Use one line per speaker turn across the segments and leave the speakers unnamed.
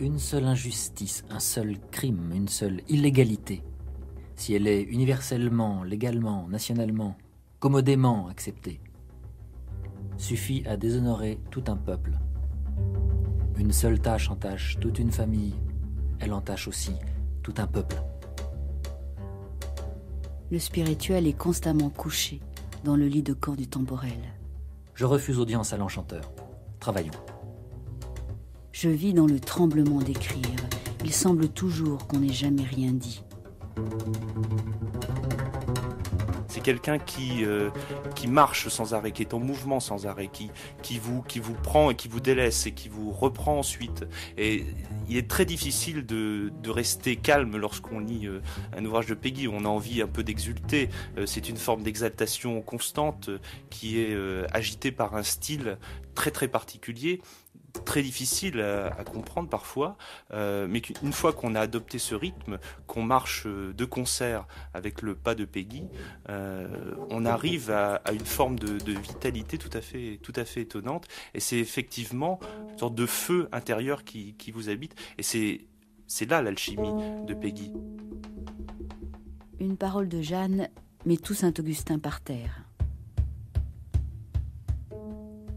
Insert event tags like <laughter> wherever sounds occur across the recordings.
une seule injustice, un seul crime, une seule illégalité, si elle est universellement, légalement, nationalement, commodément acceptée, suffit à déshonorer tout un peuple. Une seule tâche entache toute une famille, elle entache aussi tout un peuple.
Le spirituel est constamment couché dans le lit de corps du temporel.
Je refuse audience à l'enchanteur. Travaillons.
Je vis dans le tremblement d'écrire. Il semble toujours qu'on n'ait jamais rien dit.
C'est quelqu'un euh, qui, marche sans arrêt, qui est en mouvement sans arrêt, qui, vous, qui vous prend et qui vous délaisse et qui vous reprend ensuite. Et il est très difficile de, rester calme lorsqu'on lit euh, un ouvrage de Peggy. On a envie un peu d'exulter. Euh, c'est une forme d'exaltation constante qui est agitée par un style très très particulier très difficile euh, à, comprendre parfois, euh, mais une fois qu'on a adopté ce rythme, qu'on marche euh, de concert avec le pas de Peggy, on arrive à, une forme de, vitalité tout à fait, tout à fait étonnante. Et c'est effectivement une sorte de feu intérieur qui, vous habite. Et c'est, c'est là l'alchimie de Peggy.
Une parole de Jeanne met tout Saint-Augustin par terre.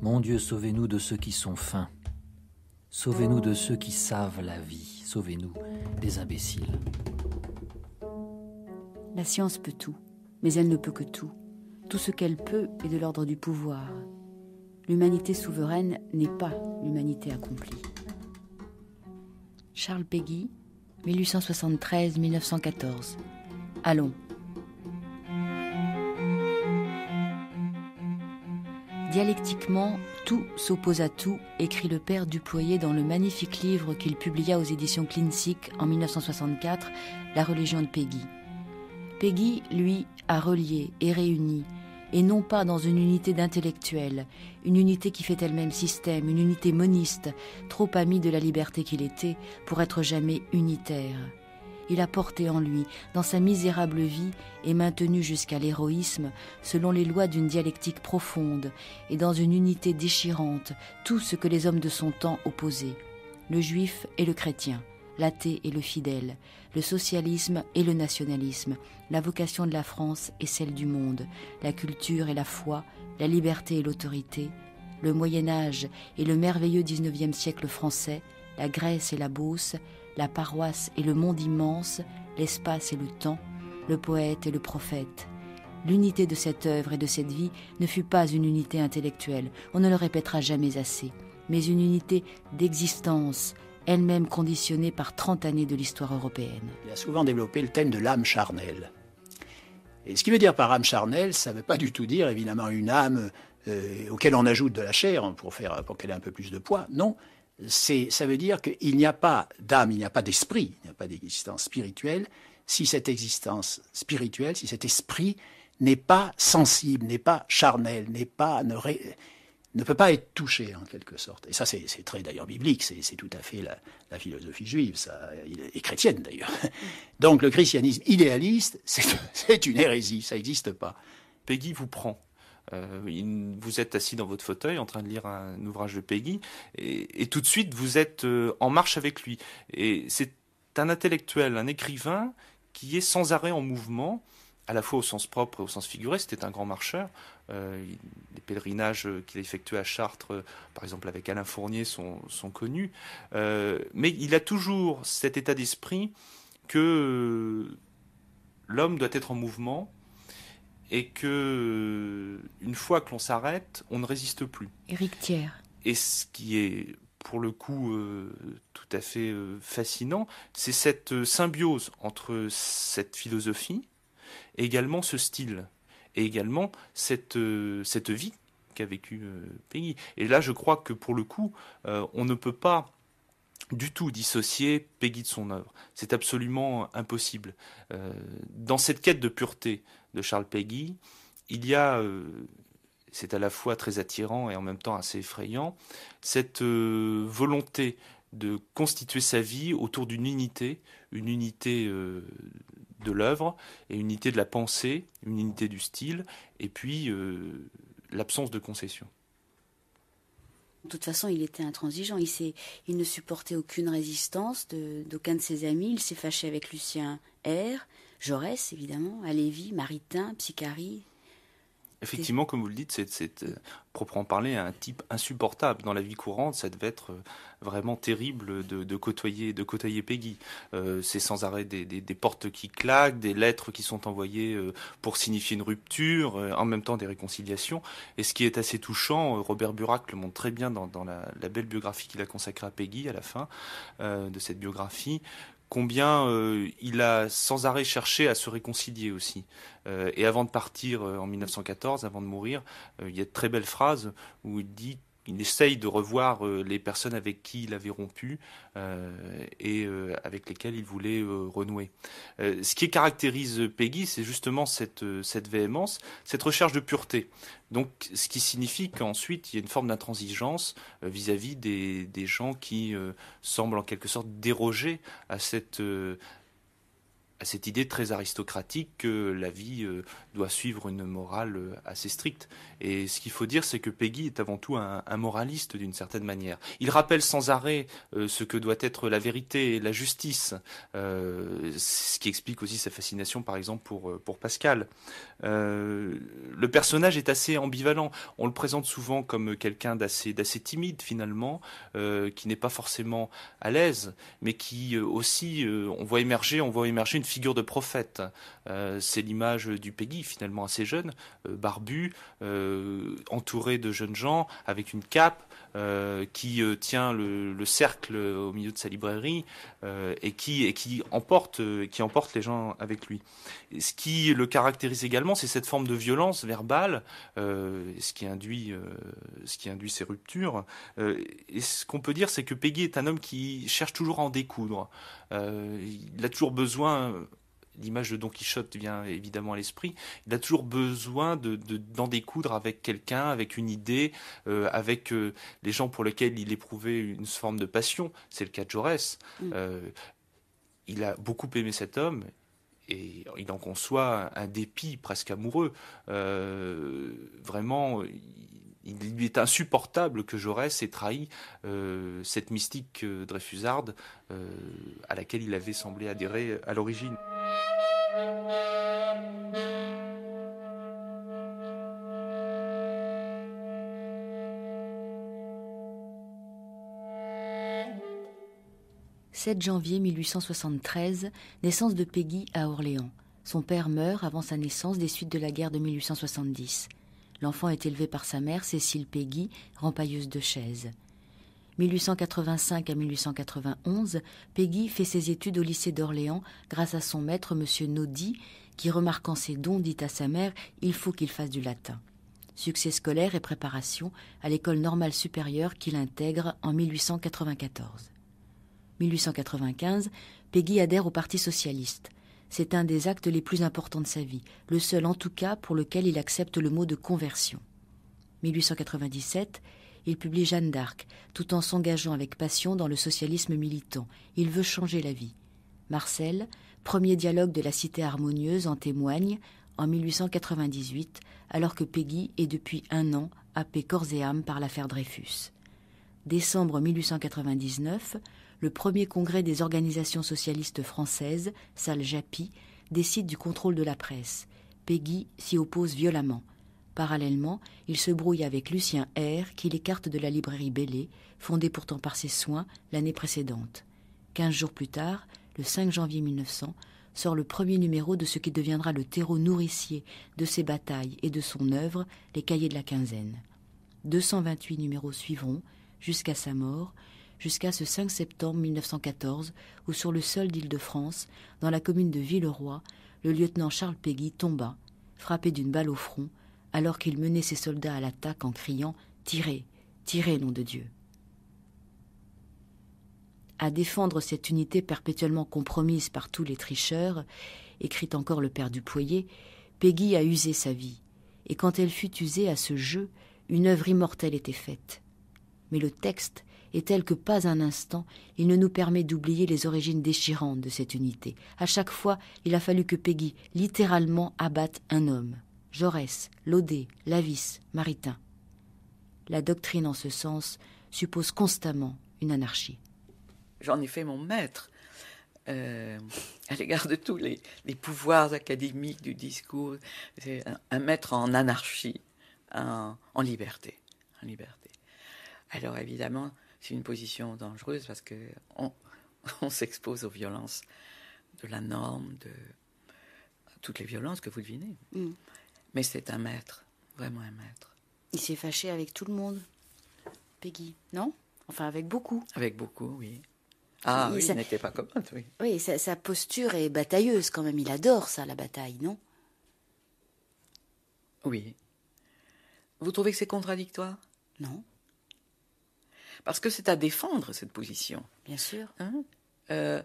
Mon Dieu, sauvez-nous de ceux qui sont fins. Sauvez-nous de ceux qui savent la vie. Sauvez-nous des imbéciles.
La science peut tout, mais elle ne peut que tout. Tout ce qu'elle peut est de l'ordre du pouvoir. L'humanité souveraine n'est pas l'humanité accomplie. Charles Peggy, 1873-1914. Allons, Dialectiquement, tout s'oppose à tout, écrit le père Duployer dans le magnifique livre qu'il publia aux éditions Klincksieck en 1964, La religion de Peggy. Peggy, lui, a relié et réuni, et non pas dans une unité d'intellectuels, une unité qui fait elle-même système, une unité moniste, trop amie de la liberté qu'il était, pour être jamais unitaire il a porté en lui, dans sa misérable vie, et maintenu jusqu'à l'héroïsme, selon les lois d'une dialectique profonde, et dans une unité déchirante, tout ce que les hommes de son temps opposaient, le juif et le chrétien, l'athée et le fidèle, le socialisme et le nationalisme, la vocation de la France et celle du monde, la culture et la foi, la liberté et l'autorité, le Moyen Âge et le merveilleux XIXe siècle français, la Grèce et la Beauce, la paroisse et le monde immense, l'espace et le temps, le poète et le prophète. L'unité de cette œuvre et de cette vie ne fut pas une unité intellectuelle, on ne le répétera jamais assez, mais une unité d'existence, elle-même conditionnée par 30 années de l'histoire européenne.
Il a souvent développé le thème de l'âme charnelle. Et ce qui veut dire par âme charnelle, ça ne veut pas du tout dire évidemment une âme euh, auquel on ajoute de la chair hein, pour, pour qu'elle ait un peu plus de poids. Non, ça veut dire qu'il n'y a pas d'âme, il n'y a pas d'esprit, il n'y a pas d'existence spirituelle, si cette existence spirituelle, si cet esprit n'est pas sensible, n'est pas charnel, n'est pas ne, peut pas être touché en quelque sorte. Et ça, c'est très d'ailleurs biblique, c'est tout à fait la, philosophie juive, ça, et chrétienne d'ailleurs. <laughs> Donc le christianisme idéaliste, <laughs>
c'est une hérésie, ça n'existe pas. Peggy vous prend euh, vous êtes assis dans votre fauteuil en train de lire un, ouvrage de Peggy et, tout de suite vous êtes euh, en marche avec lui. Et c'est un intellectuel, un écrivain qui est sans arrêt en mouvement, à la fois au sens propre et au sens figuré. C'était un grand marcheur. Euh, les pèlerinages qu'il a effectués à Chartres, par exemple avec Alain Fournier, sont connus. mais il a toujours cet état d'esprit que l'homme doit être en mouvement, et que euh, une fois que l'on s'arrête, on ne résiste plus.
Eric Thiers.
Et ce qui est pour le coup euh, tout à fait euh, fascinant, c'est cette symbiose entre cette philosophie, et également ce style, et également cette, cette vie qu'a vécue Peggy. Et là, je crois que pour le coup, on ne peut pas du tout dissocier Peggy de son œuvre. C'est absolument impossible. dans cette quête de pureté, de Charles Peggy, il y a, euh, c'est à la fois très attirant et en même temps assez effrayant, cette euh, volonté de constituer sa vie autour d'une unité, une unité euh, de l'œuvre et une unité de la pensée, une unité du style, et puis l'absence de concession.
De toute façon, il était intransigeant. Il, il ne supportait aucune résistance d'aucun de, de, ses amis. Il s'est fâché avec Lucien R. Jaurès, évidemment, à Maritain, Psychari.
Effectivement, comme vous le dites, c'est euh, proprement parler un type insupportable. Dans la vie courante, ça devait être euh, vraiment terrible de, côtoyer, de côtoyer Peggy. Euh, c'est sans arrêt des, portes qui claquent, des lettres qui sont envoyées euh, pour signifier une rupture, en même temps des réconciliations. Et ce qui est assez touchant, Robert Burac le montre très bien dans, la, belle biographie qu'il a consacrée à Peggy à la fin de cette biographie, combien euh, il a sans arrêt cherché à se réconcilier aussi. Euh, et avant de partir euh, en 1914, avant de mourir, il y a de très belles phrases où il dit il essaye de revoir euh, les personnes avec qui il avait rompu euh, et euh, avec lesquelles il voulait renouer. ce qui caractérise Peggy, c'est justement cette, véhémence, cette recherche de pureté. Donc, ce qui signifie qu'ensuite, il y a une forme d'intransigeance vis-à-vis des, gens qui semblent en quelque sorte déroger à cette, à cette idée très aristocratique que la vie doit suivre une morale euh, assez stricte. Et ce qu'il faut dire, c'est que Peggy est avant tout un, moraliste d'une certaine manière. Il rappelle sans arrêt euh, ce que doit être la vérité et la justice, euh, ce qui explique aussi sa fascination, par exemple, pour, pour Pascal. le personnage est assez ambivalent. On le présente souvent comme quelqu'un d'assez timide, finalement, qui n'est pas forcément à l'aise, mais qui aussi, on voit émerger, on voit émerger une figure de prophète. c'est l'image du Peggy finalement assez jeune, euh, barbu, euh, entouré de jeunes gens, avec une cape, euh, qui tient le, cercle au milieu de sa librairie et qui, qui emporte, qui emporte les gens avec lui. ce qui le caractérise également, c'est cette forme de violence verbale, ce qui induit, ce qui induit ces ruptures. et ce qu'on peut dire, c'est que Peggy est un homme qui cherche toujours à en découdre. il a toujours besoin l'image de Don Quichotte vient évidemment à l'esprit, il a toujours besoin d'en de, d'en découdre avec quelqu'un, avec une idée, euh, avec euh, les gens pour lesquels il éprouvait une forme de passion. C'est le cas de Jaurès. Mm. Euh, il a beaucoup aimé cet homme et il en conçoit un dépit presque amoureux. vraiment, il lui est insupportable que Jaurès ait trahi euh, cette mystique euh, dreyfusarde euh, à laquelle il avait semblé adhérer à l'origine. «
7 janvier 1873, naissance de Peggy à Orléans. Son père meurt avant sa naissance des suites de la guerre de 1870. L'enfant est élevé par sa mère, Cécile Peggy, rempailleuse de chaises. 1885 à 1891, Peggy fait ses études au lycée d'Orléans grâce à son maître, M. Naudy, qui, remarquant ses dons, dit à sa mère Il faut qu'il fasse du latin. Succès scolaire et préparation à l'école normale supérieure qu'il intègre en 1894. 1895, Peggy adhère au Parti socialiste. C'est un des actes les plus importants de sa vie, le seul en tout cas pour lequel il accepte le mot de conversion. 1897, il publie Jeanne d'Arc, tout en s'engageant avec passion dans le socialisme militant. Il veut changer la vie. Marcel, premier dialogue de la Cité harmonieuse, en témoigne en 1898, alors que Peggy est depuis un an happé corps et âme par l'affaire Dreyfus. Décembre 1899, le premier congrès des organisations socialistes françaises, salle Japy, décide du contrôle de la presse. Peggy s'y oppose violemment. Parallèlement, il se brouille avec Lucien R, qui l'écarte de la librairie Bellé, fondée pourtant par ses soins l'année précédente. Quinze jours plus tard, le 5 janvier 1900, sort le premier numéro de ce qui deviendra le terreau nourricier de ses batailles et de son œuvre, les Cahiers de la Quinzaine. 228 numéros suivront, jusqu'à sa mort, jusqu'à ce 5 septembre 1914 où, sur le sol d'Île-de-France, dans la commune de Villeroy, le lieutenant Charles Peggy tomba, frappé d'une balle au front, alors qu'il menait ses soldats à l'attaque en criant Tirez, tirez, nom de Dieu à défendre cette unité perpétuellement compromise par tous les tricheurs, écrit encore le père du Poyer, Peggy a usé sa vie, et quand elle fut usée à ce jeu, une œuvre immortelle était faite. Mais le texte, est telle que pas un instant il ne nous permet d'oublier les origines déchirantes de cette unité. À chaque fois, il a fallu que Peggy littéralement abatte un homme. Jaurès, Lodé, Lavis, Maritain. La doctrine en ce sens suppose constamment une anarchie.
J'en ai fait mon maître euh, à l'égard de tous les, pouvoirs académiques du discours. C'est un, maître en anarchie, en liberté. En liberté. Alors évidemment, c'est une position dangereuse parce que <laughs> on, s'expose aux violences de la norme, de toutes les violences que vous devinez. Mm. Mais c'est un maître, vraiment un maître. Il s'est fâché avec tout le
monde, Peggy, non Enfin, avec beaucoup.
Avec beaucoup, oui. Ah, oui, ça... il n'était pas comme oui.
Oui, sa, sa, posture est batailleuse quand même. Il adore ça, la bataille, non Oui. Vous trouvez que c'est contradictoire
Non. Parce que c'est à défendre, cette position. Bien sûr. Hein, euh,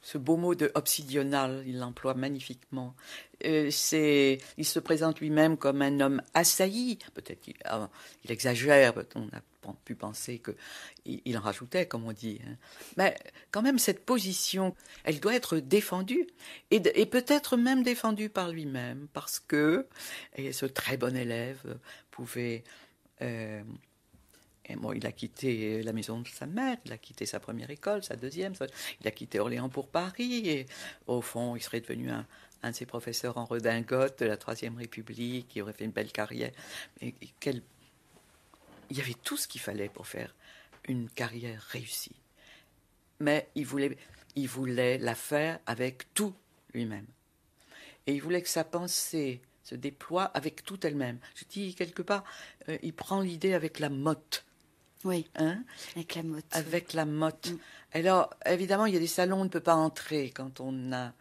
ce beau mot de obsidional, il l'emploie magnifiquement. Euh, c'est, il se présente lui-même comme un homme assailli. Peut-être qu'il ah, il exagère, on a pu penser qu'il il en rajoutait, comme on dit. Hein. Mais quand même, cette position, elle doit être défendue, et, et peut-être même défendue par lui-même, parce que et ce très bon élève pouvait... Euh, et il a quitté la maison de sa mère, il a quitté sa première école, sa deuxième, il a quitté Orléans pour Paris. Et au fond, il serait devenu un, un de ses professeurs en redingote de la Troisième République, il aurait fait une belle carrière. Il y avait tout ce qu'il fallait pour faire une carrière réussie. Mais il voulait, il voulait la faire avec tout lui-même. Et il voulait que sa pensée se déploie avec tout elle-même. Je dis quelque part, euh, il prend l'idée avec la motte oui. Hein? avec la motte. Avec la motte. Alors, mm. évidemment, il y a des salons, où on ne peut pas entrer quand on a,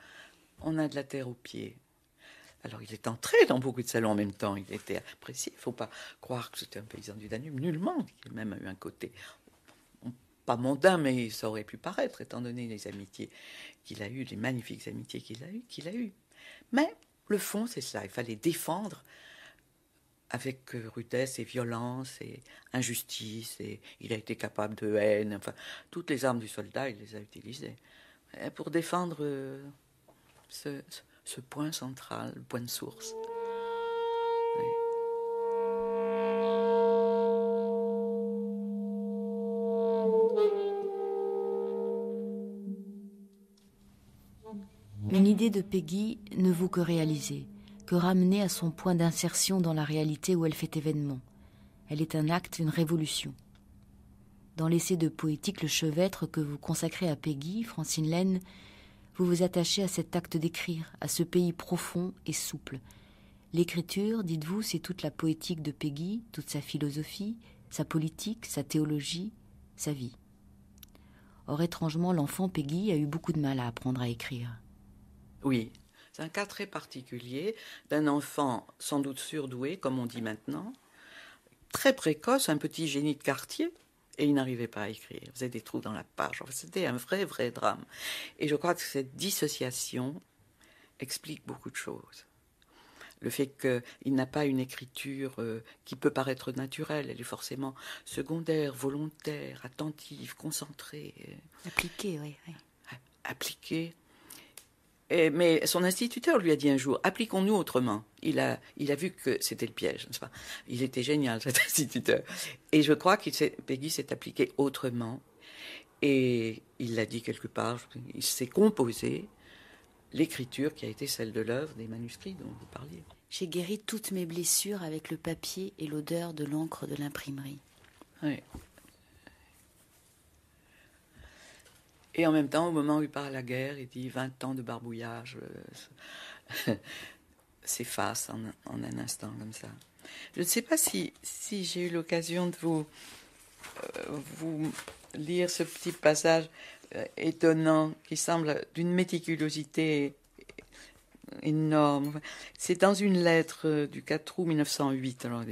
on a de la terre aux pieds. Alors, il est entré dans beaucoup de salons en même temps. Il était apprécié. Il ne faut pas croire que c'était un paysan du Danube. Nullement. Il a même eu un côté pas mondain, mais ça aurait pu paraître, étant donné les amitiés qu'il a eues, les magnifiques amitiés qu'il a eues, qu'il a eues. Mais le fond, c'est ça. Il fallait défendre avec euh, rudesse et violence et injustice, et il a été capable de haine, enfin, toutes les armes du soldat, il les a utilisées eh, pour défendre euh, ce, point central, le point de source.
Mais Une de Peggy ne vaut que réaliser ramener à son point d'insertion dans la réalité où elle fait événement. Elle est un acte, une révolution. Dans l'essai de poétique Le Chevêtre que vous consacrez à Peggy, Francine Laine, vous vous attachez à cet acte d'écrire, à ce pays profond et souple. L'écriture, dites-vous, c'est toute la poétique de Peggy, toute sa philosophie, sa politique, sa théologie, sa vie. Or, étrangement, l'enfant Peggy a eu beaucoup de mal à apprendre à écrire.
Oui, c'est un cas très particulier d'un enfant sans doute surdoué, comme on dit maintenant, très précoce, un petit génie de quartier, et il n'arrivait pas à écrire. Il faisait des trous dans la page. C'était un vrai, vrai drame. Et je crois que cette dissociation explique beaucoup de choses. Le fait qu'il n'a pas une écriture euh, qui peut paraître naturelle, elle est forcément secondaire, volontaire, attentive, concentrée.
Appliquée, oui. oui.
Appliquée, mais son instituteur lui a dit un jour, appliquons-nous autrement. Il a, il a vu que c'était le piège, nest pas Il était génial, cet <laughs> instituteur. Et je crois que Peggy s'est appliqué autrement. Et il l'a dit quelque part, il s'est composé l'écriture qui a été celle de l'œuvre, des manuscrits dont vous
parliez. J'ai guéri toutes mes blessures avec le papier et l'odeur de l'encre de l'imprimerie. Oui. Et en même
temps, au moment où il parle à la guerre, il dit 20 ans de barbouillage euh, s'effacent <laughs> s'efface en, un instant comme ça. Je ne sais pas si, si j'ai eu l'occasion de vous, euh, vous lire ce petit passage euh, étonnant qui semble d'une méticulosité énorme. C'est dans une lettre du 4 août 1908, hein,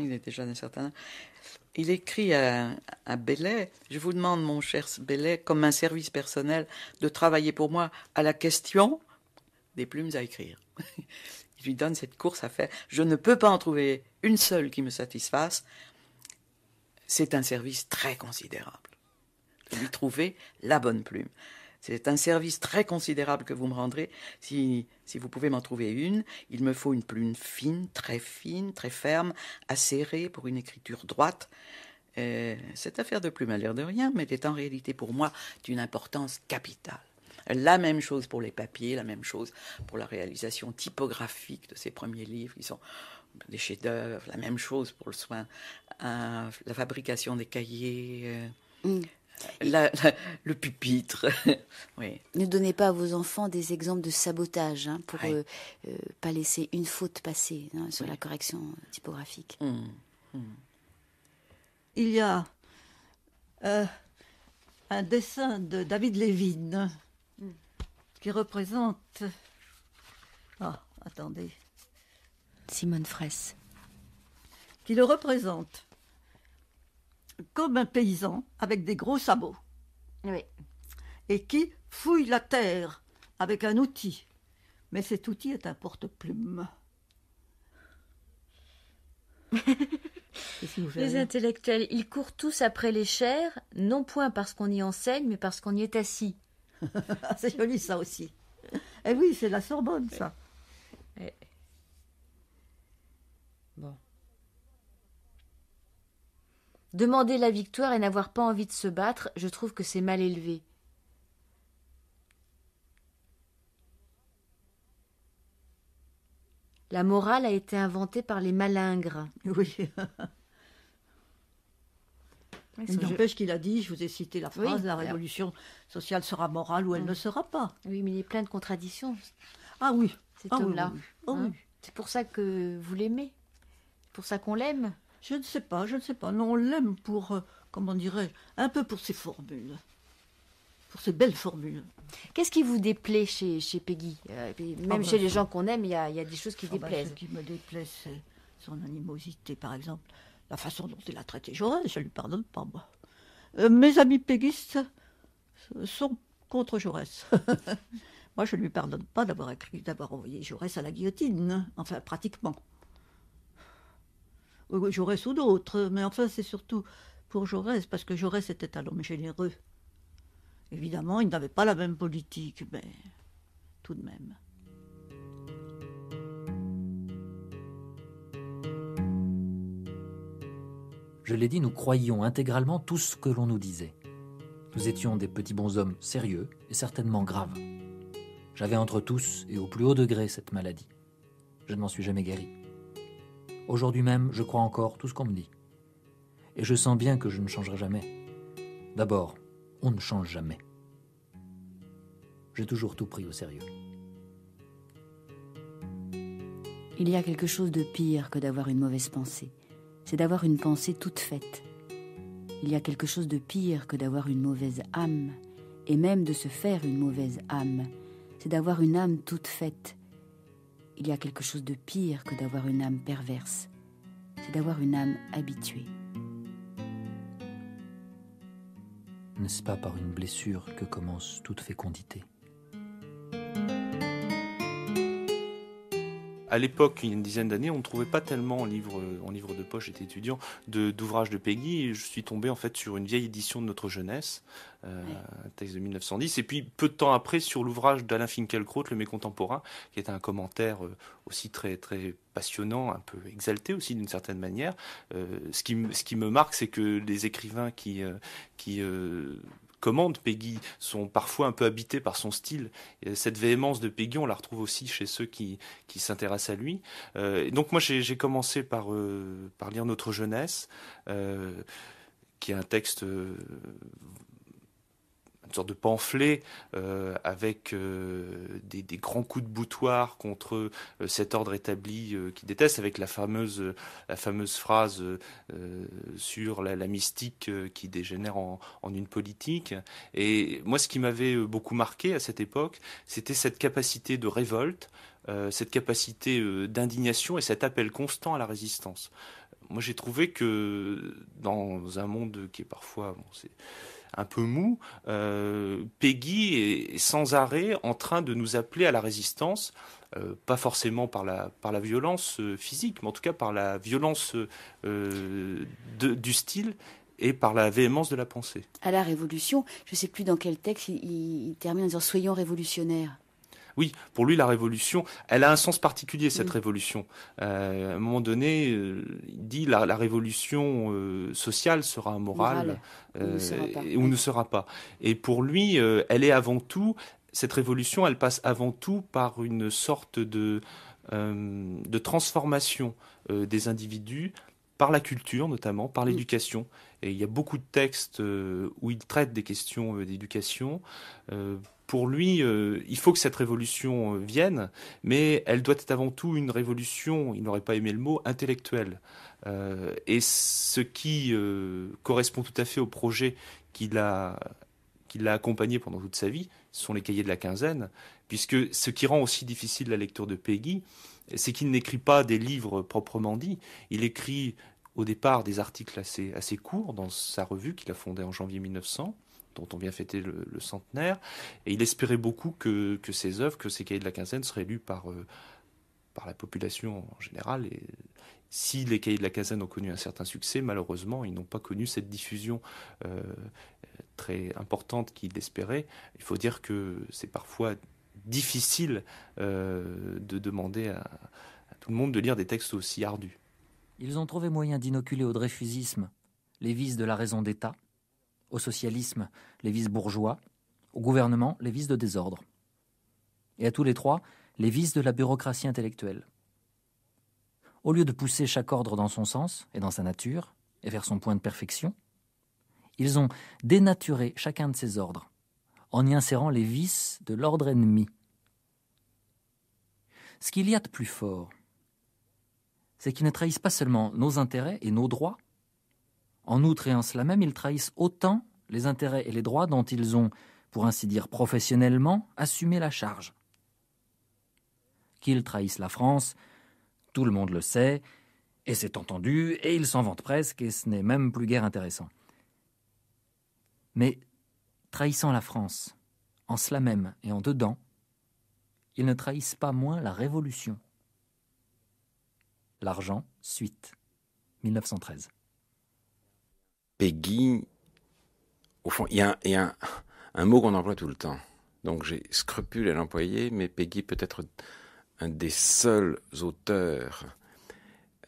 il est, déjà d'un certain il écrit à, à Bellet Je vous demande, mon cher Bellet, comme un service personnel, de travailler pour moi à la question des plumes à écrire. <laughs> Il lui donne cette course à faire. Je ne peux pas en trouver une seule qui me satisfasse. C'est un service très considérable de lui trouver la bonne plume. C'est un service très considérable que vous me rendrez si, si vous pouvez m'en trouver une. Il me faut une plume fine, très fine, très ferme, acérée pour une écriture droite. Euh, cette affaire de plume a l'air de rien, mais en réalité pour moi d'une importance capitale. La même chose pour les papiers, la même chose pour la réalisation typographique de ces premiers livres qui sont des chefs-d'œuvre, la même chose pour le soin, euh, la fabrication des cahiers. Euh, mm le pupitre. <laughs> Ne
donnez pas à vos enfants des exemples de sabotage hein, pour ne euh, euh, pas laisser une faute passer hein, sur la correction typographique. Mmh.
Mmh.
Il y a euh, un dessin de David Levine mmh. qui représente. Ah, attendez. Simone Fraisse. Qui le représente comme un paysan avec des gros sabots. Oui. Et qui fouille la terre avec un outil. Mais cet outil est un porte-plume. les
intellectuels, ils courent tous après les chairs, non point parce qu'on y enseigne, mais parce qu'on y est assis.
<laughs> c'est joli ça aussi. Eh oui, c'est la Sorbonne, ça.
Bon. Demander la victoire et n'avoir pas envie de se battre, je trouve que c'est mal élevé. La morale a été inventée par les malingres. Oui.
Il n'empêche qu'il a dit, je vous ai cité la phrase, la révolution sociale sera morale ou elle hein. ne sera pas. Oui, mais il y a plein de contradictions. Ah oui. Cet ah homme-là. Ah hein. Oui, C'est pour ça que vous l'aimez. C'est pour ça qu'on l'aime. Je ne sais pas, je ne sais pas. Non, on l'aime pour, euh, comment dirais-je, un peu pour ses formules, pour ses belles formules. Qu'est-ce qui vous déplaît chez, chez Peggy
euh, Même ah bah, chez les
gens qu'on aime, il y a, des choses qui ah bah, déplaisent. ce qui me déplaît, c'est son animosité, par exemple. La façon dont il a traité Jaurès, je ne lui pardonne pas, moi. Euh, mes amis péguistes sont contre Jaurès. <laughs> moi, je ne lui pardonne pas d'avoir écrit, d'avoir envoyé Jaurès à la guillotine, enfin, pratiquement. Jaurès ou d'autres, mais enfin c'est surtout pour Jaurès, parce que Jaurès était un homme généreux. Évidemment, il n'avait pas la même politique, mais tout de même.
Je
l'ai dit, nous croyions intégralement tout ce que l'on nous disait. Nous étions des petits bonshommes sérieux et certainement graves. J'avais entre tous et au plus haut degré cette maladie. Je ne m'en suis jamais guéri. Aujourd'hui même, je crois encore tout ce qu'on me dit. Et je sens bien que je ne changerai jamais. D'abord, on ne change jamais. J'ai toujours tout pris au sérieux.
Il y a quelque chose de pire que d'avoir une mauvaise pensée. C'est d'avoir une pensée toute faite. Il y a quelque chose de pire que d'avoir une mauvaise âme, et même de se faire une mauvaise âme. C'est d'avoir une âme toute faite, il y a quelque chose de pire que d'avoir une âme perverse, c'est d'avoir une âme habituée.
N'est-ce pas par une blessure que commence toute fécondité
à l'époque, il y a une dizaine d'années, on ne trouvait pas tellement en livre, en livre de poche, j'étais étudiant, d'ouvrages de, Peggy. je suis tombé en fait sur une vieille édition de Notre Jeunesse, euh, un texte de 1910. Et puis peu de temps après, sur l'ouvrage d'Alain Finkielkraut, Le Mécontemporain, qui est un commentaire euh, aussi très, très passionnant, un peu exalté aussi d'une certaine manière. Euh, ce, qui, ce qui me marque, c'est que les écrivains qui, qui commande Peggy sont parfois un peu habités par son style. cette véhémence de Peggy, on la retrouve aussi chez ceux qui, s'intéressent à lui. Euh, donc moi, j'ai commencé par, euh, par lire Notre jeunesse, euh, qui est un texte une sorte de pamphlet euh, avec euh, des, grands coups de boutoir contre euh, cet ordre établi qui déteste, avec la fameuse, la fameuse phrase sur la, mystique qui dégénère en, une politique. Et moi, ce qui m'avait beaucoup marqué à cette époque, c'était cette capacité de révolte, cette capacité d'indignation et cet appel constant à la résistance. Moi, j'ai trouvé que dans un monde qui est parfois un peu mou, euh, Peggy est sans arrêt en train de nous appeler à la résistance, euh, pas forcément par la, violence euh, physique, mais en tout cas par la violence du style et par la véhémence de la pensée.
À la révolution, je ne sais plus dans quel texte il, il termine en disant Soyons révolutionnaires
oui, pour lui, la révolution, elle a un sens particulier, cette révolution. Euh, à un moment donné, euh, il dit la, la révolution euh, sociale sera Morale, ou, ne sera pas. Et pour lui, elle est avant tout, cette révolution, elle passe avant tout par une sorte de transformation des individus par la culture notamment, par l'éducation. Et il y a beaucoup de textes euh, où il traite des questions euh, d'éducation. Euh, pour lui, il faut que cette révolution vienne, mais elle doit être avant tout une révolution, il n'aurait pas aimé le mot, intellectuelle. et ce qui correspond tout à fait au projet qu'il a accompagné pendant toute sa vie, ce sont les cahiers de la quinzaine, puisque ce qui rend aussi difficile la lecture de Peggy, c'est qu'il n'écrit pas des livres proprement dits, il écrit au départ des articles assez, courts dans sa revue qu'il a fondée en janvier 1900 dont on vient fêter le, centenaire. Et il espérait beaucoup que, que ses œuvres, que ses cahiers de la quinzaine seraient lus euh, par, la population en général. Et si les cahiers de la quinzaine ont connu un certain succès, malheureusement, ils n'ont pas connu cette diffusion euh, très importante qu'il espérait. Il faut dire que c'est parfois difficile euh, de demander à, à tout le monde de lire des textes aussi ardus.
Ils ont trouvé moyen d'inoculer au dreyfusisme les vices de la raison d'État, au socialisme les vices bourgeois, au gouvernement les vices de désordre, et à tous les trois les vices de la bureaucratie intellectuelle. Au lieu de pousser chaque ordre dans son sens et dans sa nature, et vers son point de perfection, ils ont dénaturé chacun de ces ordres, en y insérant les vices de l'ordre ennemi. Ce qu'il y a de plus fort, c'est qu'ils ne trahissent pas seulement nos intérêts et nos droits, en outre et en cela même, ils trahissent autant les intérêts et les droits dont ils ont, pour ainsi dire professionnellement, assumé la charge. Qu'ils trahissent la France, tout le monde le sait, et c'est entendu, et ils s'en vantent presque, et ce n'est même plus guère intéressant. Mais trahissant la France, en cela même et en dedans, ils ne trahissent pas moins la Révolution. L'argent, suite, 1913.
Peggy, au fond, il y a, un, mot qu'on emploie tout le temps. Donc j'ai scrupule à l'employer, mais Peggy peut être un des seuls auteurs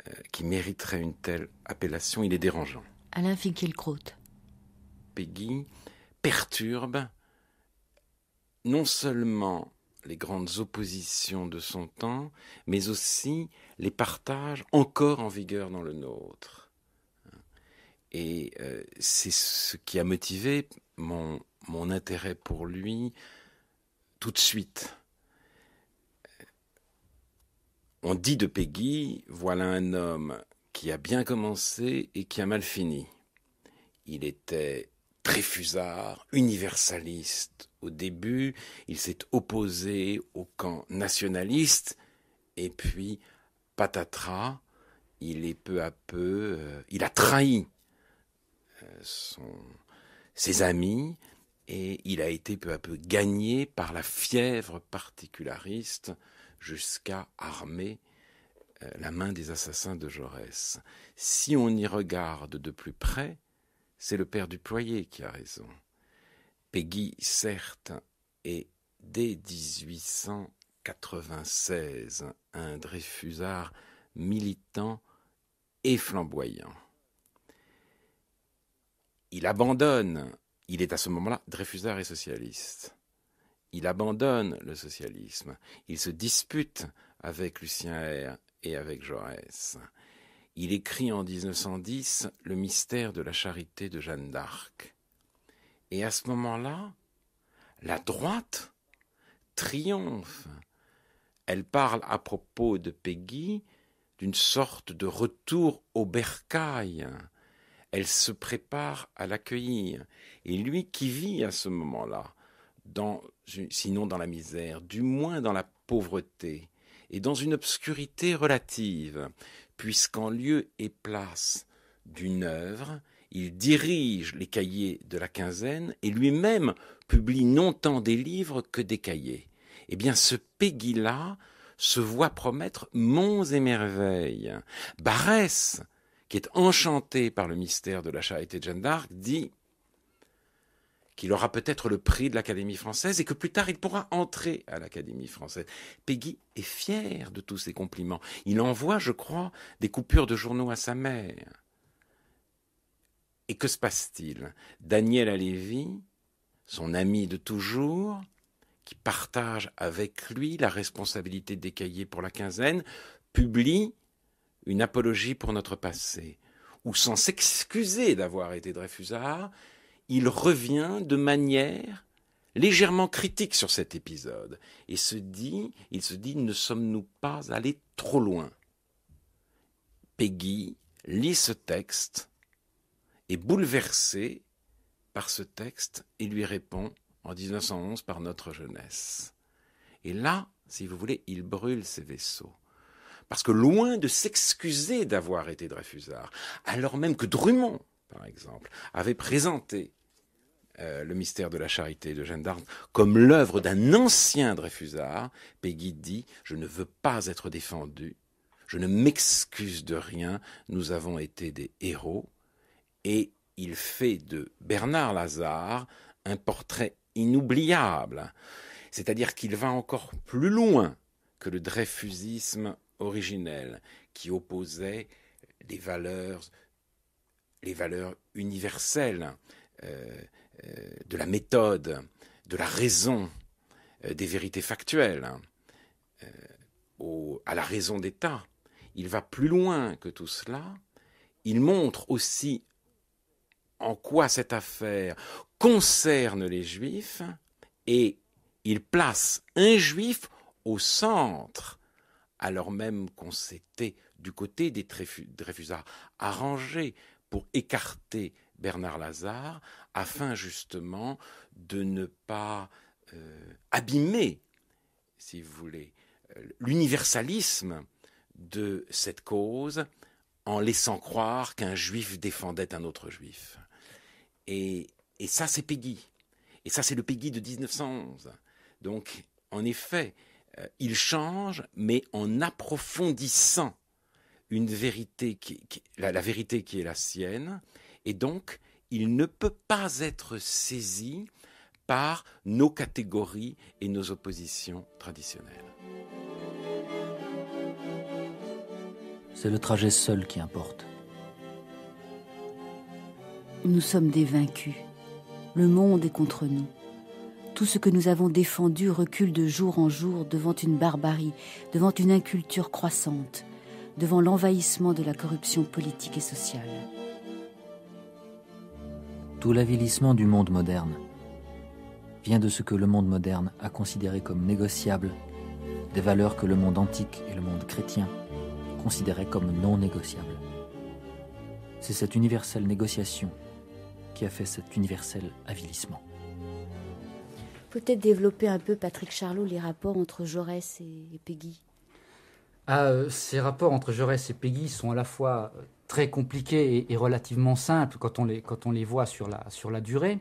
euh, qui mériterait une telle appellation. Il est dérangeant.
Alain Finkielkraut.
Peggy perturbe non seulement les grandes oppositions de son temps, mais aussi les partages encore en vigueur dans le nôtre. Et euh, c'est ce qui a motivé mon, mon intérêt pour lui tout de suite. Euh, on dit de Peggy, voilà un homme qui a bien commencé et qui a mal fini. Il était très fusard, universaliste au début, il s'est opposé au camp nationaliste, et puis patatras, il est peu à peu, euh, il a trahi euh, ses amis et il a été peu à peu gagné par la fièvre particulariste jusqu'à armer euh, la main des assassins de Jaurès. Si on y regarde de plus près, c'est le père du ployer qui a raison. Peggy, certes, est dès 1800 96. un Dreyfusard militant et flamboyant. Il abandonne, il est à ce moment-là, Dreyfusard et socialiste. Il abandonne le socialisme, il se dispute avec Lucien R et avec Jaurès. Il écrit en 1910 Le mystère de la charité de Jeanne d'Arc. Et à ce moment-là, la droite triomphe elle parle à propos de Peggy d'une sorte de retour au bercail. Elle se prépare à l'accueillir. Et lui qui vit à ce moment-là, dans, sinon dans la misère, du moins dans la pauvreté, et dans une obscurité relative, puisqu'en lieu et place d'une œuvre, il dirige les cahiers de la quinzaine et lui-même publie non tant des livres que des cahiers eh bien ce Peggy-là se voit promettre monts et merveilles. Barès, qui est enchanté par le mystère de la charité de Jeanne d'Arc, dit qu'il aura peut-être le prix de l'Académie française et que plus tard il pourra entrer à l'Académie française. Peggy est fier de tous ces compliments. Il envoie, je crois, des coupures de journaux à sa mère. Et que se passe-t-il Daniel Alévi, son ami de toujours, partage avec lui la responsabilité des cahiers pour la quinzaine, publie une apologie pour notre passé, où sans s'excuser d'avoir été Dreyfusard, il revient de manière légèrement critique sur cet épisode et se dit, il se dit, ne sommes-nous pas allés trop loin Peggy lit ce texte, est bouleversé par ce texte et lui répond, en 1911 par notre jeunesse. Et là, si vous voulez, il brûle ses vaisseaux. Parce que loin de s'excuser d'avoir été Dreyfusard, alors même que Drummond, par exemple, avait présenté euh, le mystère de la charité de Jeanne d'Arc comme l'œuvre d'un ancien Dreyfusard, Peggy dit Je ne veux pas être défendu, je ne m'excuse de rien, nous avons été des héros. Et il fait de Bernard Lazare un portrait inoubliable. C'est-à-dire qu'il va encore plus loin que le dreyfusisme originel qui opposait les valeurs, les valeurs universelles euh, euh, de la méthode, de la raison, euh, des vérités factuelles à la raison d'État. Il va plus loin que tout cela. Il montre aussi en quoi cette affaire concerne les juifs et il place un juif au centre, alors même qu'on s'était du côté des Dreyfusards arrangé pour écarter Bernard Lazare afin justement de ne pas euh, abîmer, si vous voulez, euh, l'universalisme de cette cause en laissant croire qu'un juif défendait un autre juif. Et, ça, c'est Peggy. Et ça, c'est le Peggy de 1911. Donc, en effet, euh, il change, mais en approfondissant une vérité qui, la, vérité qui est la sienne. Et donc, il ne peut pas être saisi par nos catégories et nos oppositions traditionnelles.
C'est le trajet seul qui importe.
Nous sommes des vaincus. Le monde est contre nous. Tout ce que nous avons défendu recule de jour en jour devant une barbarie, devant une inculture croissante, devant l'envahissement de la corruption politique et sociale.
Tout l'avilissement du monde moderne vient de ce que le monde moderne a considéré comme négociable, des valeurs que le monde antique et le monde chrétien considéraient comme non négociables. C'est cette universelle négociation qui a fait cet universel avilissement.
Peut-être développer un peu, Patrick Charlot, les rapports entre Jaurès et, Peggy.
Ah, euh, ces rapports entre Jaurès et Peggy sont à la fois euh, très compliqués et, relativement simples quand on les, quand on les voit sur la, sur la durée.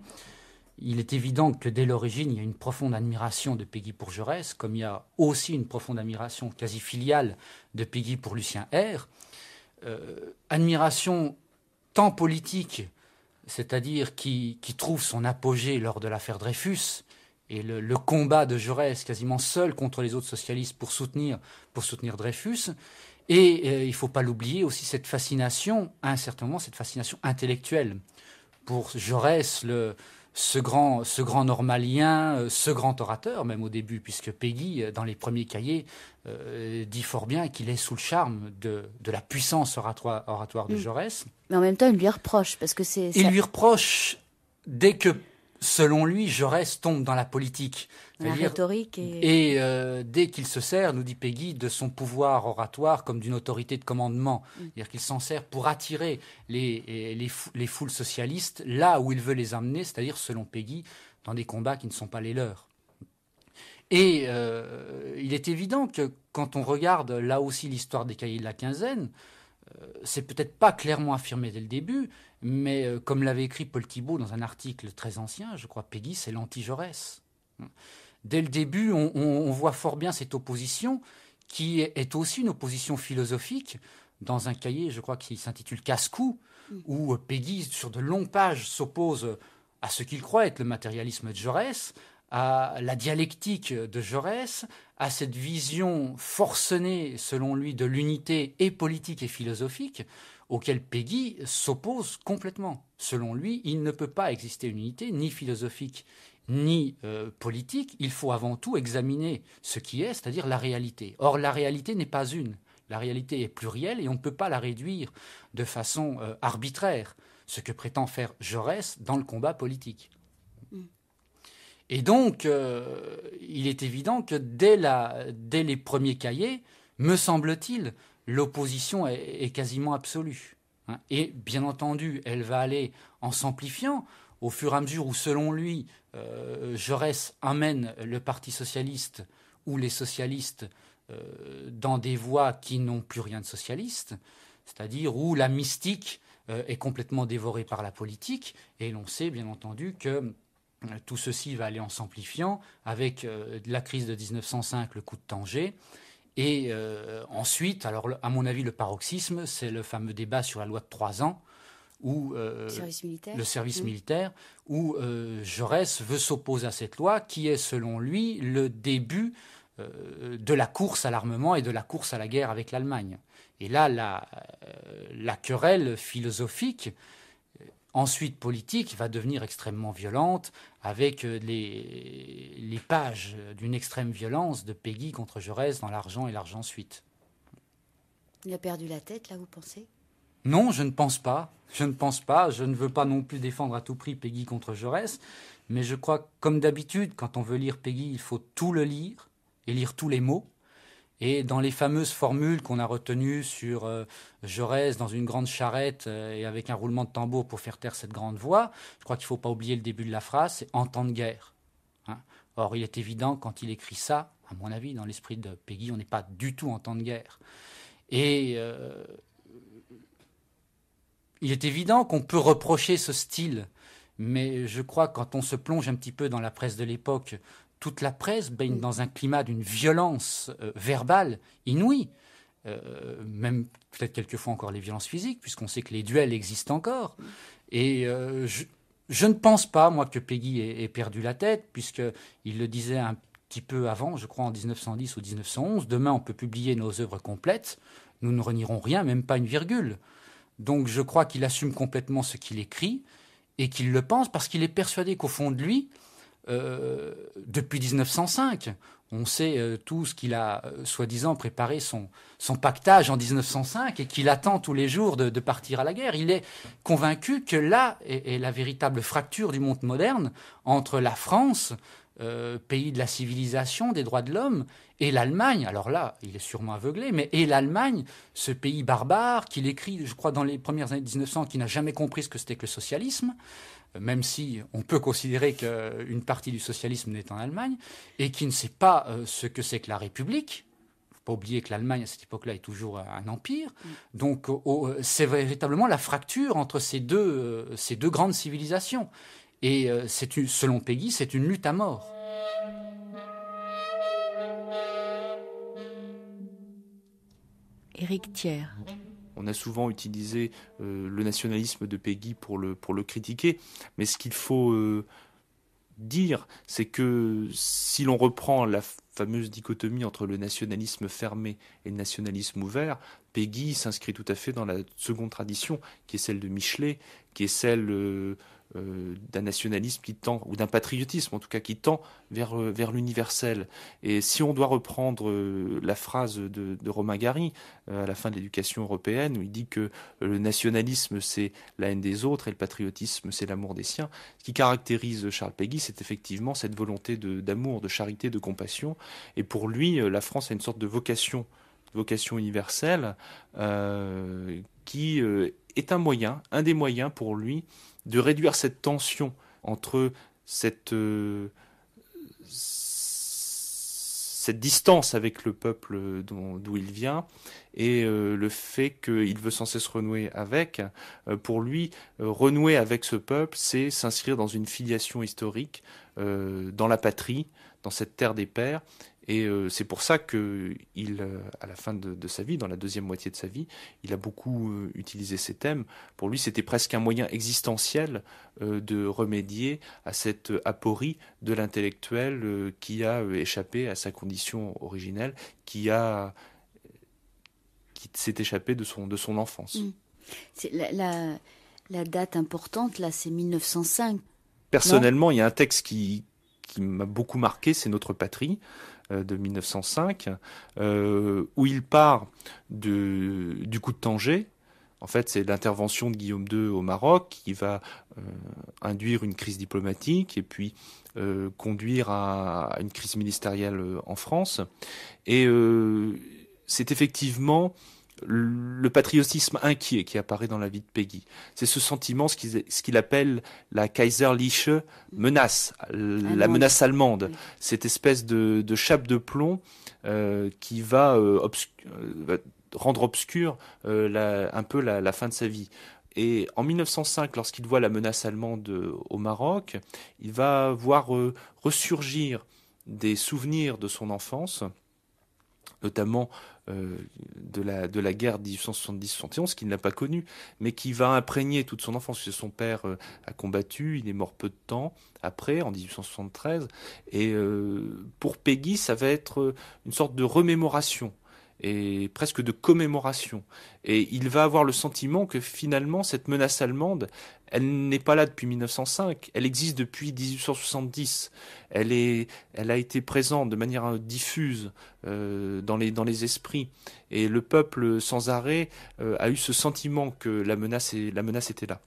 Il est évident que dès l'origine, il y a une profonde admiration de Peggy pour Jaurès, comme il y a aussi une profonde admiration quasi filiale de Peggy pour Lucien R. Euh, admiration tant politique c'est-à-dire qui, trouve son apogée lors de l'affaire Dreyfus et le, combat de Jaurès quasiment seul contre les autres socialistes pour soutenir, pour soutenir Dreyfus. Et euh, il ne faut pas l'oublier aussi cette fascination, à un certain moment, cette fascination intellectuelle pour Jaurès, le, ce grand, ce grand normalien, euh, ce grand orateur, même au début, puisque Peggy, euh, dans les premiers cahiers, euh, dit fort bien qu'il est sous le charme de, la puissance oratoire, oratoire de mm. Jaurès.
Mais en même temps, il lui reproche, parce que c'est... Il lui
reproche dès que selon lui, Jaurès tombe dans la politique. rhétorique. Et, euh, dès qu'il se sert, nous dit Peggy, de son pouvoir oratoire comme d'une autorité de commandement. Mm. C'est-à-dire qu'il s'en sert pour attirer les, foules socialistes là où il veut les amener, c'est-à-dire, selon Peggy, dans des combats qui ne sont pas les leurs. Et euh, il est évident que quand on regarde là aussi l'histoire des cahiers de la quinzaine, euh, c'est peut-être pas clairement affirmé dès le début, mais euh, comme l'avait écrit Paul Thibault dans un article très ancien, je crois, Peggy, c'est l'anti-Jaurès. Dès le début, on, voit fort bien cette opposition, qui est aussi une opposition philosophique, dans un cahier, je crois, qu'il s'intitule Casse-Cou, où Peggy, sur de longues pages, s'oppose à ce qu'il croit être le matérialisme de Jaurès, à la dialectique de Jaurès, à cette vision forcenée, selon lui, de l'unité et politique et philosophique, auquel Peggy s'oppose complètement. Selon lui, il ne peut pas exister une unité ni philosophique ni euh, politique, il faut avant tout examiner ce qui est, c'est-à-dire la réalité. Or, la réalité n'est pas une. La réalité est plurielle et on ne peut pas la réduire de façon euh, arbitraire, ce que prétend faire Jaurès dans le combat politique. Et donc, euh, il est évident que dès, les premiers cahiers, me semble-t-il, l'opposition est, quasiment absolue. Hein. Et bien entendu, elle va aller en s'amplifiant au fur et à mesure où, selon lui, euh, Jaurès amène le Parti socialiste ou les socialistes euh, dans des voies qui n'ont plus rien de socialiste, c'est-à-dire où la mystique est complètement dévorée par la politique, et l'on sait bien entendu que tout ceci va aller en s'amplifiant avec euh, la crise de 1905, le coup de Tanger. Et euh, ensuite, alors à mon avis, le paroxysme, c'est le fameux débat sur la loi de trois ans, où euh, le service militaire, mmh. où Jaurès veut s'opposer à cette loi qui est, selon lui, le début de la course à l'armement et de la course à la guerre avec l'Allemagne. Et là, la querelle philosophique ensuite politique va devenir extrêmement violente avec euh, les, les pages d'une extrême violence de Peggy contre Jaurès dans l'argent et l'argent suite.
Il a perdu la tête, là, vous pensez
Non, je ne pense pas. Je ne pense pas. Je ne veux pas non plus défendre à tout prix Peggy contre Jaurès. Mais je crois, comme d'habitude, quand on veut lire Peggy, il faut tout le lire et lire tous les mots. Et dans les fameuses formules qu'on a retenues sur euh, Jaurès dans une grande charrette euh, et avec un roulement de tambour pour faire taire cette grande voix, je crois qu'il ne faut pas oublier le début de la phrase, c'est en temps de guerre. Hein. Or, il est évident quand il écrit ça, à mon avis, dans l'esprit de Peggy, on n'est pas du tout en temps de guerre. Et euh, il est évident qu'on peut reprocher ce style mais je crois que quand on se plonge un petit peu dans la presse de l'époque, toute la presse baigne mm. dans un climat d'une violence euh, verbale inouïe, euh, même peut-être quelquefois encore les violences physiques, puisqu'on sait que les duels existent encore. Et euh, je, ne pense pas, moi, que Peggy ait, ait perdu la tête, puisqu'il le disait un petit peu avant, je crois en 1910 ou 1911, demain on peut publier nos œuvres complètes, nous ne renierons rien, même pas une virgule. Donc je crois qu'il assume complètement ce qu'il écrit et qu'il le pense parce qu'il est persuadé qu'au fond de lui, euh, depuis 1905. On sait euh, tout ce qu'il a euh, soi-disant préparé son, son, pactage en 1905 et qu'il attend tous les jours de, partir à la guerre. Il est convaincu que là est, la véritable fracture du monde moderne entre la France, pays de la civilisation, des droits de l'homme, et l'Allemagne. Alors là, il est sûrement aveuglé, mais et l'Allemagne, ce pays barbare qu'il écrit, je crois, dans les premières années 1900, qui n'a jamais compris ce que c'était que le socialisme. Euh, même si on peut considérer qu'une partie du socialisme n'est en Allemagne, et qui ne sait pas euh, ce que c'est que la République. Il faut pas oublier que l'Allemagne, à cette époque-là, est toujours un empire. Mm. Donc c'est véritablement la fracture entre ces deux, euh, ces deux grandes civilisations. Et c'est selon Peggy, c'est une lutte à mort.
Éric Thiers. On a souvent utilisé euh, le nationalisme de Peggy pour le, pour le critiquer, mais ce qu'il faut euh, dire, c'est que si l'on reprend la fameuse dichotomie entre le nationalisme fermé et le nationalisme ouvert, Peggy s'inscrit tout à fait dans la seconde tradition, qui est celle de Michelet, qui est celle euh, euh, d'un nationalisme qui tend, ou d'un patriotisme en tout cas, qui tend vers, euh, vers l'universel. Et si on doit reprendre euh, la phrase de, de Romain Gary à la fin de l'éducation européenne, où il dit que le nationalisme c'est la haine des autres et le patriotisme c'est l'amour des siens, ce qui caractérise Charles Péguy c'est effectivement cette volonté d'amour, de, charité, de compassion. Et pour lui, la France a une sorte de vocation vocation universelle, qui est un moyen, un des moyens pour lui de réduire cette tension entre cette, euh, cette distance avec le peuple d'où il vient et euh, le fait qu'il veut sans cesse renouer avec. Euh, pour lui, renouer avec ce peuple, c'est s'inscrire dans une filiation historique, dans la patrie, dans cette terre des pères, et euh, c'est pour ça que il, euh, à la fin de, sa vie, dans la deuxième moitié de sa vie, il a beaucoup euh, utilisé ces thèmes. Pour lui, c'était presque un moyen existentiel de remédier à cette aporie de l'intellectuel qui a échappé à sa condition originelle, qui a qui s'est échappé de son de son enfance.
Mmh. la, la, date importante là, c'est 1905.
Personnellement, il y a un texte qui qui m'a beaucoup marqué, c'est Notre patrie euh, de 1905, euh, où il part du, du coup de Tanger, en fait, c'est l'intervention de Guillaume II au Maroc qui va euh, induire une crise diplomatique et puis conduire à, une crise ministérielle en France. Et c'est effectivement le patriotisme inquiet qui apparaît dans la vie de Peggy. C'est ce sentiment, ce qu'il appelle la Kaiserliche menace, euh, la menace allemande, cette espèce de, chape de plomb euh, qui euh, va, rendre obscure un peu la, fin de sa vie. Et en 1905, lorsqu'il voit la menace allemande au Maroc, il va voir ressurgir des souvenirs de son enfance, notamment euh, de, la, de la guerre 1870-71, qu'il n'a pas connu, mais qui va imprégner toute son enfance, puisque son père euh, a combattu, il est mort peu de temps après, en 1873. Et euh, pour Peggy, ça va être une sorte de remémoration et presque de commémoration. Et il va avoir le sentiment que finalement, cette menace allemande, elle n'est pas là depuis 1905, elle existe depuis 1870. Elle, est, elle a été présente de manière diffuse euh, dans, les, dans les esprits. Et le peuple, sans arrêt, euh, a eu ce sentiment que la menace, la menace était là.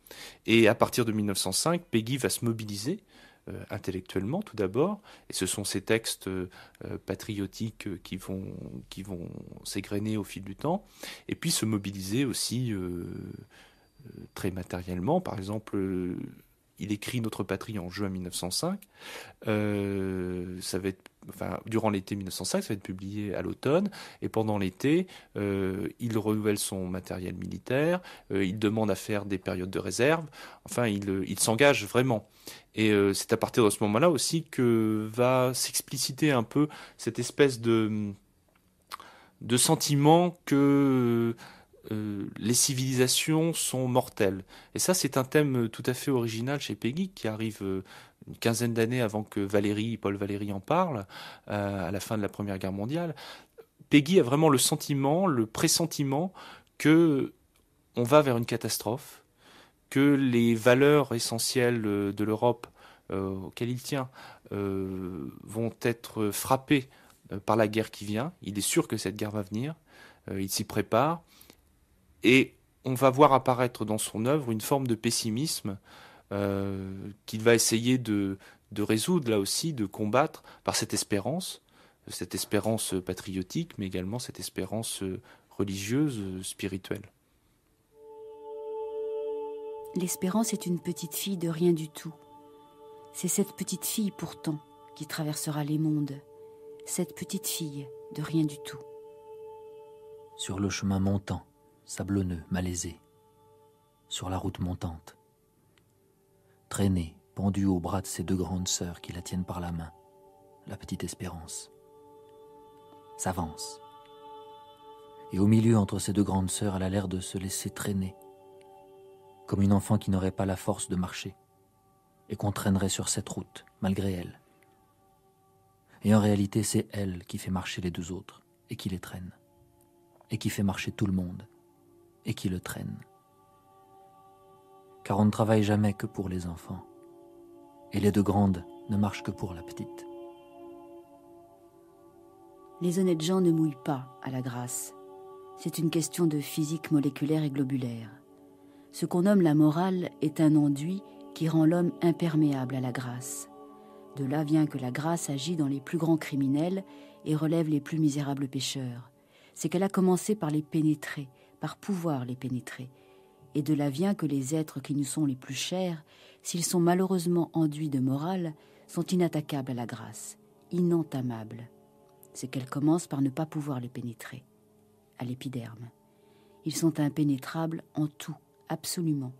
Et à partir de 1905, Peggy va se mobiliser euh, intellectuellement tout d'abord, et ce sont ces textes euh, euh, patriotiques qui vont, qui vont s'égrener au fil du temps, et puis se mobiliser aussi très matériellement. Par exemple, il écrit Notre patrie en juin 1905. ça va être durant l'été 1905, ça va être publié à l'automne, et pendant l'été, euh, il renouvelle son matériel militaire, euh, il demande à faire des périodes de réserve, enfin, il, euh, il s'engage vraiment. Et c'est à partir de ce moment-là aussi que va s'expliciter un peu cette espèce de, de sentiment que... les civilisations sont mortelles. Et ça, c'est un thème tout à fait original chez Peggy qui arrive une quinzaine d'années avant que Valéry, Paul Valéry en parle, euh, à la fin de la Première Guerre mondiale, Peggy a vraiment le sentiment, le pressentiment que on va vers une catastrophe, que les valeurs essentielles euh, de l'Europe euh, auxquelles il tient vont être frappées par la guerre qui vient. Il est sûr que cette guerre va venir, il s'y prépare, et on va voir apparaître dans son œuvre une forme de pessimisme euh, qu'il va essayer de, résoudre là aussi, de combattre par cette espérance, cette espérance patriotique, mais également cette espérance euh, religieuse, euh, spirituelle.
L'espérance est une petite fille de rien du tout. C'est cette petite fille pourtant qui traversera les mondes, cette petite fille de rien du tout.
Sur le chemin montant, sablonneux, malaisé, sur la route montante, traînée, pendue au bras de ses deux grandes sœurs qui la tiennent par la main, la petite Espérance. S'avance. Et au milieu, entre ces deux grandes sœurs, elle a l'air de se laisser traîner, comme une enfant qui n'aurait pas la force de marcher, et qu'on traînerait sur cette route, malgré elle. Et en réalité, c'est elle qui fait marcher les deux autres, et qui les traîne, et qui fait marcher tout le monde, et qui le traîne car on ne travaille jamais que pour les enfants, et les deux grandes ne marchent que pour la petite.
Les honnêtes gens ne mouillent pas à la grâce. C'est une question de physique moléculaire et globulaire. Ce qu'on nomme la morale est un enduit qui rend l'homme imperméable à la grâce. De là vient que la grâce agit dans les plus grands criminels et relève les plus misérables pécheurs. C'est qu'elle a commencé par les pénétrer, par pouvoir les pénétrer, et de là vient que les êtres qui nous sont les plus chers, s'ils sont malheureusement enduits de morale, sont inattaquables à la grâce, inentamables. C'est qu'elle commence par ne pas pouvoir les pénétrer, à l'épiderme. Ils sont impénétrables en tout, absolument,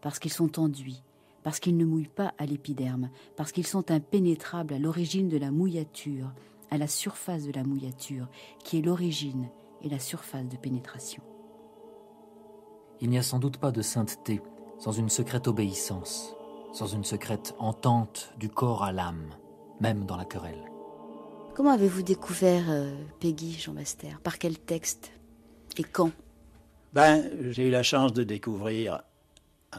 parce qu'ils sont enduits, parce qu'ils ne mouillent pas à l'épiderme, parce qu'ils sont impénétrables à l'origine de la mouillature, à la surface de la mouillature, qui est l'origine et la surface de pénétration
il n'y a sans doute pas de sainteté sans une secrète obéissance, sans une secrète entente du corps à l'âme, même dans la querelle.
Comment avez-vous découvert euh, Peggy Jean Master Par quel texte
Et quand Ben, j'ai eu la chance de découvrir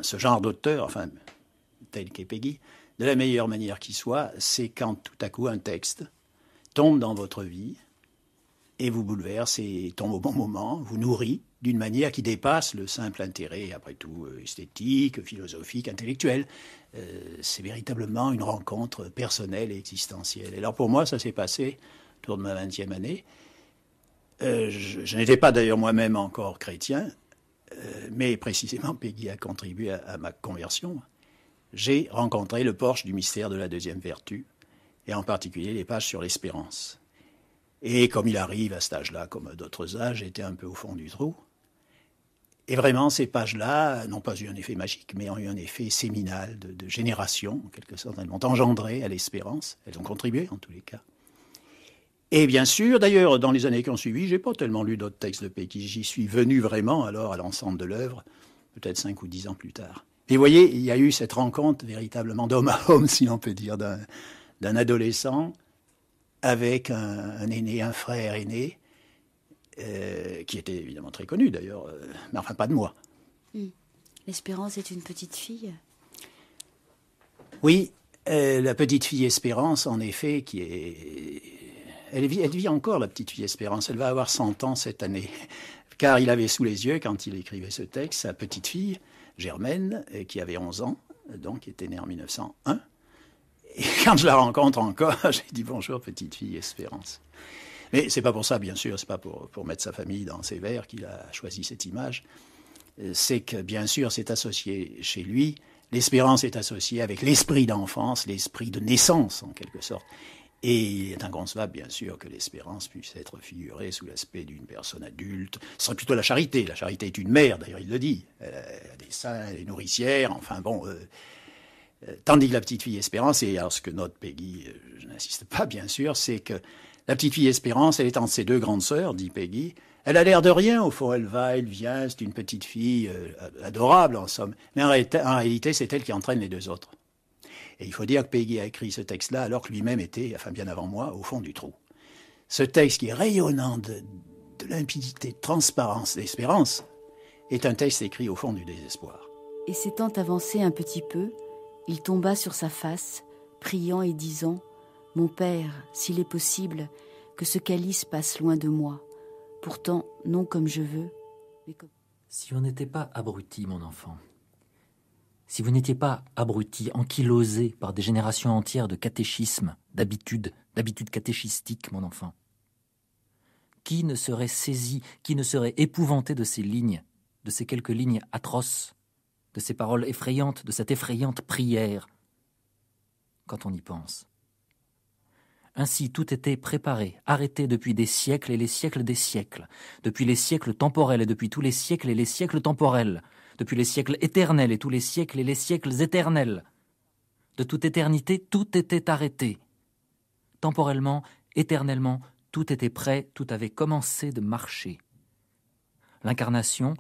ce genre d'auteur, enfin, tel qu'est Peggy, de la meilleure manière qui soit, c'est quand tout à coup un texte tombe dans votre vie, et vous bouleverse et tombe au bon moment, vous nourrit d'une manière qui dépasse le simple intérêt, après tout, euh, esthétique, philosophique, intellectuel. Euh, c'est véritablement une rencontre personnelle et existentielle. Et alors pour moi, ça s'est passé autour de ma 20e année. Euh, je, n'étais pas d'ailleurs moi-même encore chrétien, mais précisément Peggy a contribué à ma conversion. J'ai rencontré le porche du mystère de la deuxième vertu, et en particulier les pages sur l'espérance. Et comme il arrive à cet âge-là, comme d'autres âges, était un peu au fond du trou. Et vraiment, ces pages-là n'ont pas eu un effet magique, mais ont eu un effet séminal de, génération, en quelque sorte. Elles m'ont engendré à l'espérance. Elles ont contribué, en tous les cas. Et bien sûr, d'ailleurs, dans les années qui ont suivi, j'ai pas tellement lu d'autres textes de qui J'y suis venu vraiment, alors, à l'ensemble de l'œuvre, peut-être cinq ou dix ans plus tard. Et vous voyez, il y a eu cette rencontre véritablement d'homme à homme, <laughs> si l'on peut dire, d'un adolescent avec un, aîné, un frère aîné, euh, qui était évidemment très connu d'ailleurs, euh, mais enfin pas de moi.
Hmm. L'Espérance est une petite fille
Oui, euh, la petite fille Espérance, en effet, qui est. Elle vit, elle vit encore, la petite fille Espérance. Elle va avoir 100 ans cette année. <laughs> Car il avait sous les yeux, quand il écrivait ce texte, sa petite fille, Germaine, qui avait 11 ans, donc était née en 1901 et <laughs> quand je la rencontre encore, <laughs> j'ai dit bonjour petite fille Espérance. Mais c'est pas pour ça, bien sûr, c'est pas pour, mettre sa famille dans ses verres qu'il a choisi cette image. Euh, c'est que, bien sûr, c'est associé chez lui. L'espérance est associée avec l'esprit d'enfance, l'esprit de naissance, en quelque sorte. Et il est inconcevable, bien sûr, que l'espérance puisse être figurée sous l'aspect d'une personne adulte. Ce serait plutôt la charité. La charité est une mère, d'ailleurs, il le dit. Elle a des seins, elle est nourricière, enfin bon, euh, euh, tandis que la petite fille Espérance, et alors ce que note Peggy, euh, je n'insiste pas bien sûr, c'est que la petite fille Espérance, elle est entre ses deux grandes sœurs, dit Peggy. Elle a l'air de rien, au fond, elle va, elle vient, c'est une petite fille euh, adorable en somme. Mais en, réalité, c'est elle qui entraîne les deux autres. Et il faut dire que Peggy a écrit ce texte-là alors que lui-même était, enfin bien avant moi, au fond du trou. Ce texte qui est rayonnant de, de limpidité, de transparence, d'espérance, est un texte écrit au fond du désespoir. Et s'étant avancé un petit peu,
il tomba sur sa face, priant et disant Mon Père, s'il est possible, que ce calice passe loin de moi, pourtant non comme je veux, mais comme.
Si on n'était pas abruti, mon enfant, si vous n'étiez pas abruti, ankylosé par des générations entières de catéchisme, d'habitudes, d'habitudes catéchistiques, mon enfant, qui ne serait saisi, qui ne serait épouvanté de ces lignes, de ces quelques lignes atroces de ces paroles effrayantes, de cette effrayante prière, quand on y pense. Ainsi tout était préparé, arrêté depuis des siècles et les siècles des siècles, depuis les siècles temporels et depuis tous les siècles et les siècles temporels, depuis les siècles éternels et tous les siècles et les siècles éternels. De toute éternité, tout était arrêté. Temporellement, éternellement, tout était prêt, tout avait commencé de marcher. L'incarnation,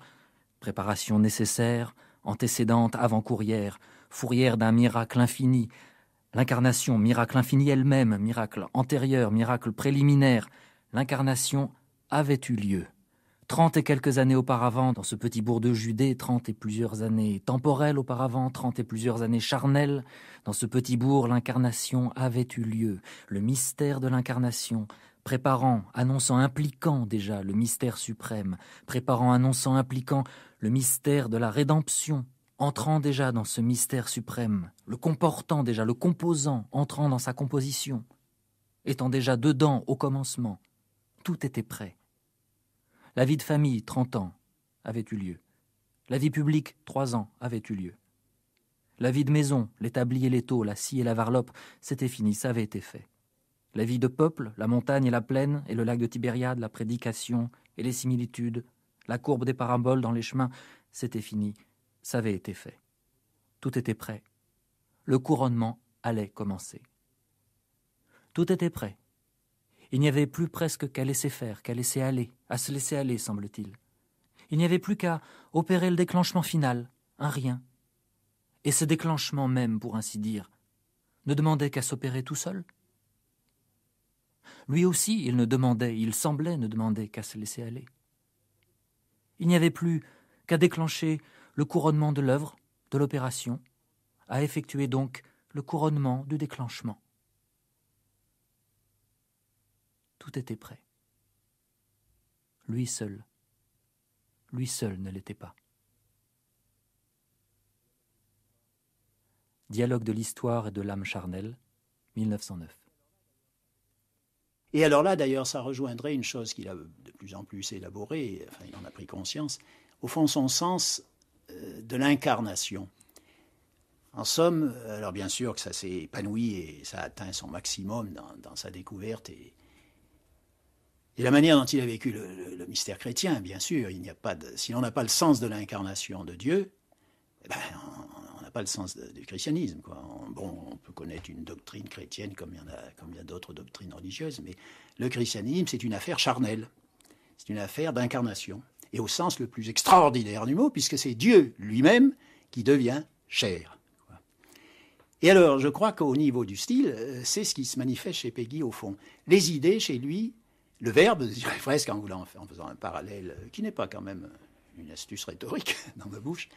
préparation nécessaire, antécédente avant-courrière, fourrière d'un miracle infini, l'incarnation, miracle infini elle-même, miracle antérieur, miracle préliminaire, l'incarnation avait eu lieu. Trente et quelques années auparavant, dans ce petit bourg de Judée, trente et plusieurs années temporelles auparavant, trente et plusieurs années charnelles, dans ce petit bourg, l'incarnation avait eu lieu. Le mystère de l'incarnation, préparant, annonçant, impliquant déjà le mystère suprême, préparant, annonçant, impliquant le mystère de la rédemption, entrant déjà dans ce mystère suprême, le comportant déjà, le composant, entrant dans sa composition, étant déjà dedans au commencement, tout était prêt. La vie de famille, trente ans, avait eu lieu. La vie publique, trois ans, avait eu lieu. La vie de maison, l'établi et l'étau, la scie et la varlope, c'était fini, ça avait été fait. La vie de peuple, la montagne et la plaine, et le lac de Tibériade, la prédication et les similitudes, la courbe des paraboles dans les chemins, c'était fini, ça avait été fait. Tout était prêt. Le couronnement allait commencer. Tout était prêt. Il n'y avait plus presque qu'à laisser faire, qu'à laisser aller, à se laisser aller, semble t Il, Il n'y avait plus qu'à opérer le déclenchement final, un rien. Et ce déclenchement même, pour ainsi dire, ne demandait qu'à s'opérer tout seul. Lui aussi, il ne demandait, il semblait ne demander qu'à se laisser aller. Il n'y avait plus qu'à déclencher le couronnement de l'œuvre, de l'opération, à effectuer donc le couronnement du déclenchement. Tout était prêt. Lui seul, lui seul ne l'était pas. Dialogue de l'histoire et de l'âme charnelle, 1909.
Et alors là, d'ailleurs, ça rejoindrait une chose qu'il a de plus en plus élaborée, enfin, il en a pris conscience, au fond, son sens euh, de l'incarnation. En somme, alors bien sûr que ça s'est épanoui et ça a atteint son maximum dans, sa découverte et, la manière dont il a vécu le, mystère chrétien, bien sûr, il n'y a pas si l'on n'a pas le sens de l'incarnation de Dieu, eh ben, pas le sens du christianisme. Quoi. On, bon, on peut connaître une doctrine chrétienne comme il y en a, comme il y a d'autres doctrines religieuses, mais le christianisme, c'est une affaire charnelle. C'est une affaire d'incarnation. Et au sens le plus extraordinaire du mot, puisque c'est Dieu lui-même qui devient chair. Et alors, je crois qu'au niveau du style, euh, c'est ce qui se manifeste chez Peggy au fond. Les idées chez lui, le verbe, je dirais presque en, en faisant un parallèle euh, qui n'est pas quand même euh, une astuce rhétorique <laughs> dans ma bouche,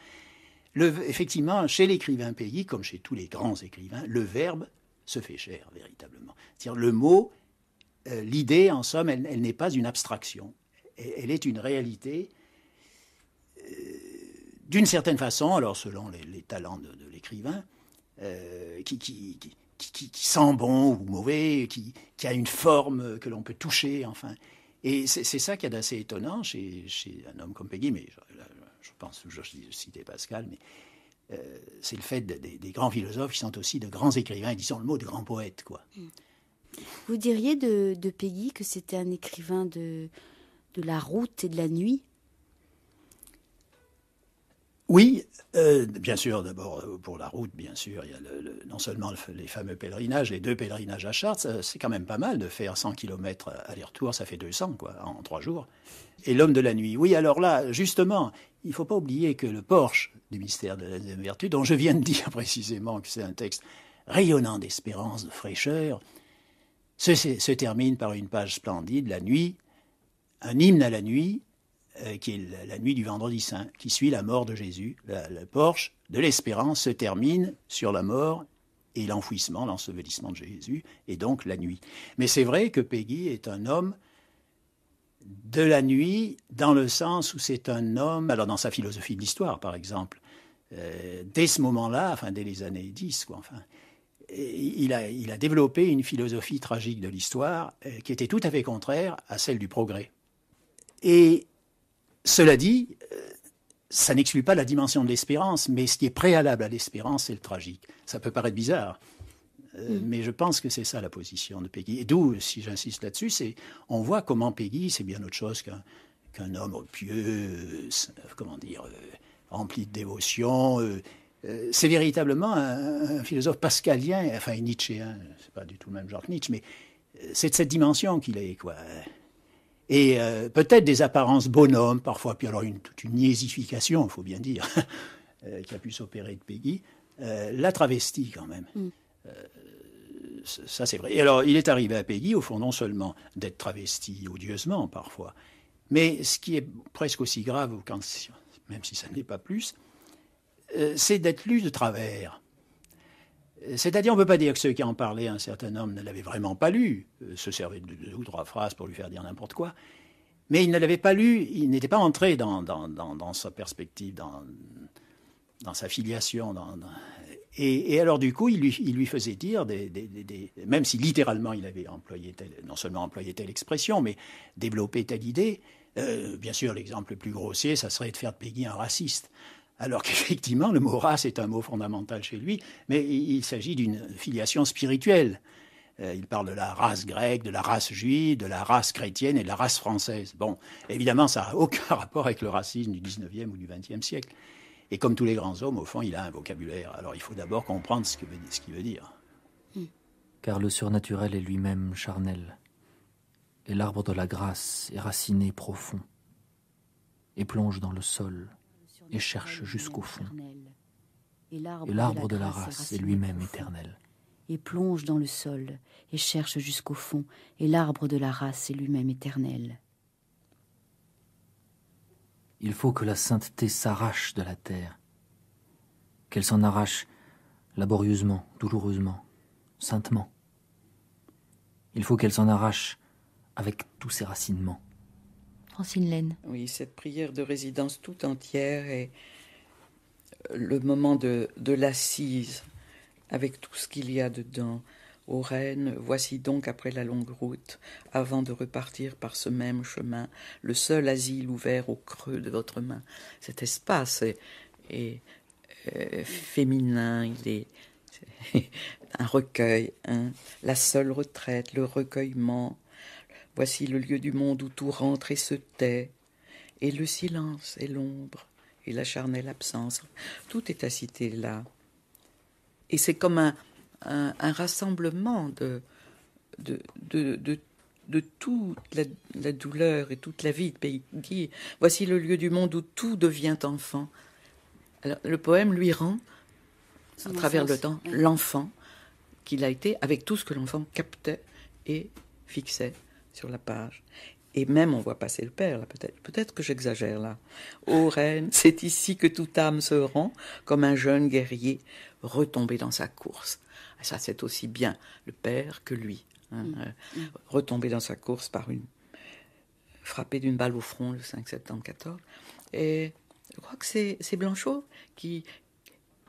effectivement, chez l'écrivain pays, comme chez tous les grands écrivains, le verbe se fait cher, véritablement. cest le mot, euh, l'idée, en somme, elle, n'est pas une abstraction. Elle, est une réalité. Euh, d'une certaine façon, alors selon les, talents de, l'écrivain, euh, qui, qui, qui sent bon ou mauvais, qui, a une forme que l'on peut toucher, enfin. Et c'est ça qui est a d'assez étonnant chez, un homme comme Peggy, mais je pense je citer Pascal, mais euh, c'est le fait des grands philosophes qui sont aussi de grands écrivains, et disons le mot de grands poètes. Quoi.
Vous diriez de, de que c'était un écrivain de, de la route et de la nuit
oui, euh, bien sûr, d'abord euh, pour la route, bien sûr, il y a non seulement les fameux pèlerinages, les deux pèlerinages à Chartres, euh, c'est quand même pas mal de faire 100 km aller-retour, ça fait 200 quoi, en trois jours. Et l'homme de la nuit, oui, alors là, justement, il ne faut pas oublier que le Porsche du mystère de la deuxième vertu, dont je viens de <laughs> dire précisément que c'est un texte rayonnant d'espérance, de fraîcheur, se termine par une page splendide, la nuit, un hymne à la nuit, euh, qui est la nuit du vendredi saint, qui suit la mort de Jésus. le porche de l'espérance se termine sur la mort et l'enfouissement, l'ensevelissement de Jésus, et donc la nuit. Mais c'est vrai que Peggy est un homme de la nuit, dans le sens où c'est un homme, alors dans sa philosophie de l'histoire par exemple, euh, dès ce moment-là, enfin dès les années 10, enfin, il a, développé une philosophie tragique de l'histoire euh, qui était tout à fait contraire à celle du progrès. Et cela dit, euh, ça n'exclut pas la dimension de l'espérance, mais ce qui est préalable à l'espérance, c'est le tragique. Ça peut paraître bizarre, euh, mm. mais je pense que c'est ça la position de Peggy. Et d'où, si j'insiste là-dessus, c'est on voit comment Peggy, c'est bien autre chose qu'un homme pieux, comment dire, euh, rempli de dévotion. c'est véritablement un, philosophe pascalien, enfin Nietzschéen, c'est pas du tout le même genre que Nietzsche, mais c'est de cette dimension qu'il est, quoi et euh, peut-être des apparences bonhommes parfois, puis alors une, toute une niaisification, il faut bien dire, <laughs> euh, qui a pu s'opérer de Peggy, euh, la travestie quand même. Mm. ça c'est vrai. Et alors il est arrivé à Peggy au fond non seulement d'être travesti odieusement parfois, mais ce qui est presque aussi grave, même si ça n'est pas plus, c'est d'être lu de travers. C'est-à-dire, on ne peut pas dire que ceux qui en parlaient, un certain homme ne l'avaient vraiment pas lu, euh, se servaient de deux ou trois phrases pour lui faire dire n'importe quoi, mais il ne l'avait pas lu, il n'était pas entré dans, sa perspective, dans, sa filiation. Et, alors, du coup, il lui, faisait dire, même si littéralement il avait employé non seulement employé telle expression, mais développé telle idée, euh, bien sûr, l'exemple le plus grossier, ça serait de faire de Peggy un raciste alors <laughs> qu'effectivement, le mot race est un mot fondamental chez lui, mais il s'agit d'une filiation spirituelle. Euh, il parle de la race grecque, de la race juive, de la race chrétienne et de la race française. Bon, évidemment, ça n'a <laughs> aucun rapport avec le racisme du 19e ou du 20e siècle. Et comme tous les grands hommes, au fond, il a un vocabulaire. Alors il faut d'abord comprendre ce qu'il veut, veut dire.
Hmm. Car le surnaturel est lui-même charnel. Et l'arbre de la grâce est raciné profond et plonge dans le sol et cherche jusqu'au fond.
Et l'arbre de la race est lui-même éternel. Et plonge dans le sol et cherche jusqu'au fond, et l'arbre de la race est lui-même éternel.
Il faut que la sainteté s'arrache de la terre, qu'elle s'en arrache laborieusement, douloureusement, saintement. Il faut qu'elle s'en arrache avec tous ses racinements.
Oui, cette prière de résidence tout entière et le moment de, l'assise avec tout ce qu'il y a dedans. Au rennes voici donc après la longue route, avant de repartir par ce même chemin, le seul asile ouvert au creux de votre main. Cet espace est, euh, féminin, il est, <laughs> un recueil, hein. la seule retraite, le recueillement, Voici le lieu du monde où tout rentre et se tait, et le silence et l'ombre et la charnelle absence. Tout est à citer là. Et c'est comme un, un, rassemblement de, de, de, de, de toute la, douleur et toute la vie de Peggy. Voici le lieu du monde où tout devient enfant. le poème lui rend, à travers le temps, l'enfant qu'il a été avec tout ce que l'enfant captait et fixait sur la page. Et même on voit passer le père, peut-être. Peut-être que j'exagère, là. Ô reine, c'est ici que toute âme se rend, comme un jeune guerrier retombé dans sa course. Ah, ça, c'est aussi bien le père que lui. Hein, mm. Euh, mm. retombé dans sa course par une. frappé d'une balle au front le 5 septembre 14. Et je crois que c'est Blanchot qui,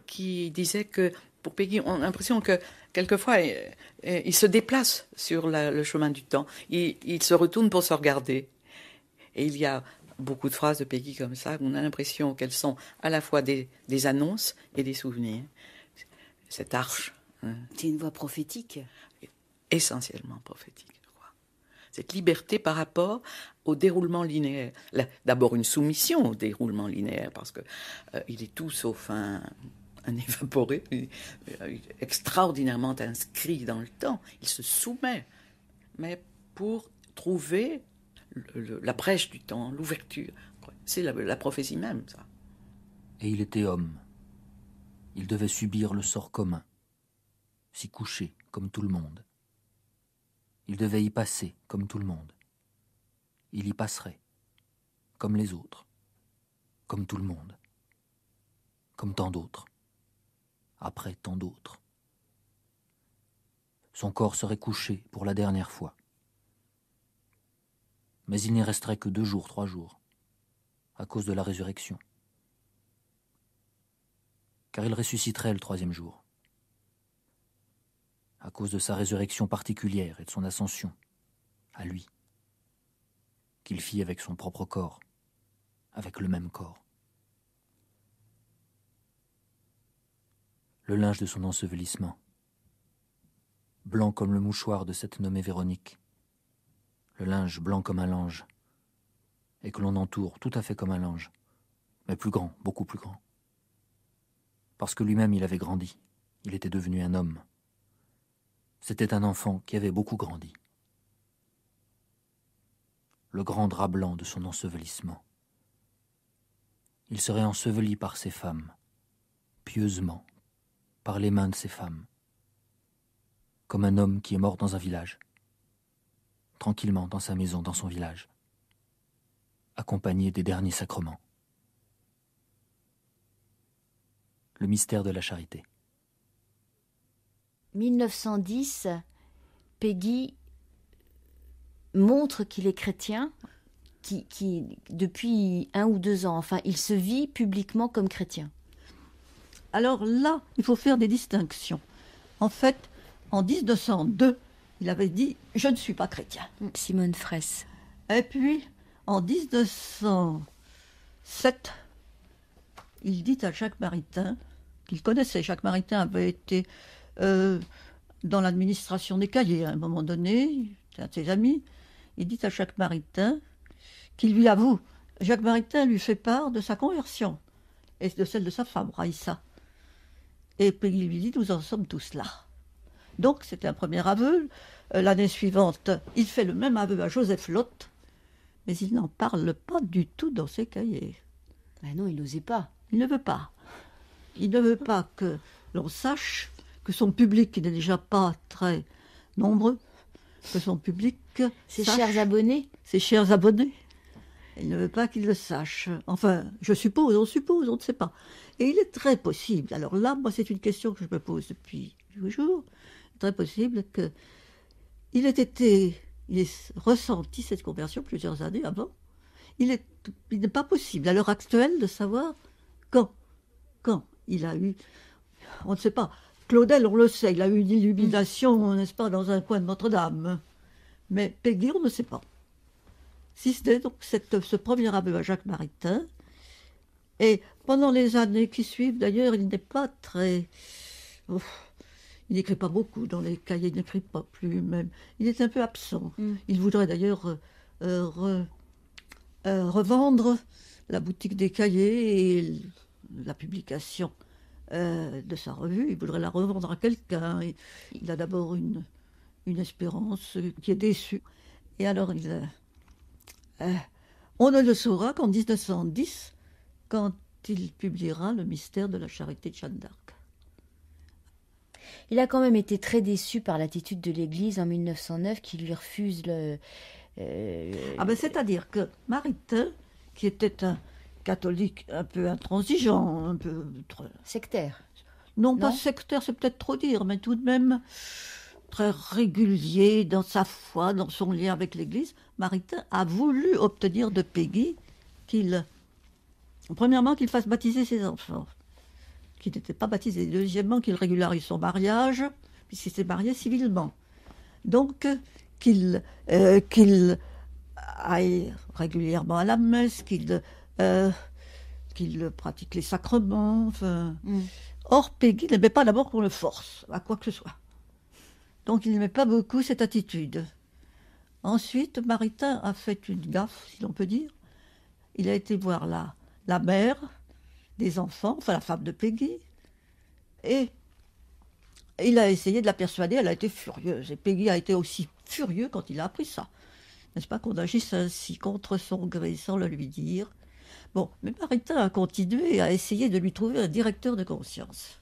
qui disait que pour Peggy, on a l'impression que quelquefois, il se déplace sur le chemin du temps. Il, il, se retourne pour se regarder. Et il y a beaucoup de phrases de Peggy comme ça. On a l'impression qu'elles sont à la fois des, annonces et des souvenirs. Cette arche. Hein. C'est une voix prophétique. Essentiellement prophétique, je crois. Cette liberté par rapport au déroulement linéaire. D'abord une soumission au déroulement linéaire, parce qu'il euh, est tout sauf un, <laughs> un évaporé euh, extraordinairement inscrit dans le temps. Il se soumet, mais pour trouver la brèche du temps, l'ouverture. C'est la prophétie même, ça.
Et il était homme. Il devait subir le sort commun, s'y coucher comme tout le monde. Il devait y passer comme tout le monde. Il y passerait, comme les autres, comme tout le monde, comme tant d'autres après tant d'autres. Son corps serait couché pour la dernière fois. Mais il n'y resterait que deux jours, trois jours, à cause de la résurrection. Car il ressusciterait le troisième jour, à cause de sa résurrection particulière et de son ascension, à lui, qu'il fit avec son propre corps, avec le même corps. le linge de son ensevelissement. Blanc comme le mouchoir de cette nommée Véronique, le linge blanc comme un linge, et que l'on entoure tout à fait comme un linge, mais plus grand, beaucoup plus grand. Parce que lui-même il avait grandi, il était devenu un homme. C'était un enfant qui avait beaucoup grandi. Le grand drap blanc de son ensevelissement. Il serait enseveli par ses femmes, pieusement, par les mains de ses femmes, comme un homme qui est mort dans un village, tranquillement dans sa maison, dans son village, accompagné des derniers sacrements. Le mystère de la charité.
1910, Peggy montre qu'il est chrétien, qui, depuis un ou deux ans,
enfin, il se vit publiquement comme chrétien. Alors là, il faut faire des distinctions. En fait, en 1902, il avait dit Je ne suis pas chrétien. Simone Fraisse. Et puis, en 1907, il dit à Jacques Maritain, qu'il connaissait, Jacques Maritain avait été euh, dans l'administration des cahiers à un moment donné, un de ses amis, il dit à Jacques Maritain qu'il lui avoue, Jacques Maritain lui fait part de sa conversion et de celle de sa femme, Raissa. Et puis lui dit, nous en sommes tous là. Donc c'était un premier aveu. Euh, l'année suivante, il fait le même aveu à Joseph Lotte. mais il n'en parle pas du tout dans ses cahiers. mais non, il n'osait pas. Il ne veut pas. Il ne veut pas que l'on sache que son public, n'est déjà pas très nombreux, que son public... Ses chers abonnés Ses chers abonnés elle ne veut pas qu'il le sache. Enfin, je suppose, on suppose, on ne sait pas. Et il est très possible, alors là, moi, c'est une question que je me pose depuis toujours, très possible que il ait été, il ait ressenti cette conversion plusieurs années avant. Il n'est pas possible, à l'heure actuelle, de savoir quand, quand il a eu, on ne sait pas. Claudel, on le sait, il a eu une illumination, mm. n'est-ce pas, dans un coin de Notre-Dame. Mais Peggy, on ne sait pas si n'est donc ce premier aveu à Jacques Maritain. Et pendant les années qui suivent, d'ailleurs, il n'est pas très. il n'écrit pas beaucoup dans les cahiers, il n'écrit pas plus même. Il est un peu absent. Mm. Il voudrait d'ailleurs euh, euh, euh, revendre la boutique des cahiers et la publication de sa revue. Il voudrait la revendre à quelqu'un. Il, a d'abord une, une espérance qui est déçue. Et alors il eh, on ne le saura qu'en 1910, quand il publiera Le mystère de la charité de Jeanne d'Arc.
Il a quand même été très déçu par l'attitude de l'Église en 1909 qui lui refuse le.
Euh, ah ben c'est-à-dire que Maritain, qui était un catholique un peu intransigeant, un peu. Sectaire. non pas sectaire, c'est peut-être trop dire, mais tout de même très régulier dans sa foi, dans son lien avec l'Église, Maritain a voulu obtenir de Peggy qu'il, premièrement, qu'il fasse baptiser ses enfants, qui n'étaient pas baptisés. Deuxièmement, qu'il régularise son mariage, puisqu'il s'est marié civilement. Donc, euh, qu'il aille régulièrement à la messe, qu'il euh, pratique les sacrements. Mm. Or, Peggy n'aimait pas d'abord qu'on le force à quoi que ce soit. Donc, il n'aimait pas beaucoup cette attitude. Ensuite, Maritain a fait une gaffe, si l'on peut dire. Il a été voir la, la mère des enfants, enfin la femme de Peggy, et il a essayé de la persuader, elle a été furieuse, et Peggy a été aussi furieux quand il a appris ça. N'est-ce pas qu'on agisse ainsi contre son gré sans le lui dire Bon, mais Maritain a continué à essayer de lui trouver un directeur de conscience.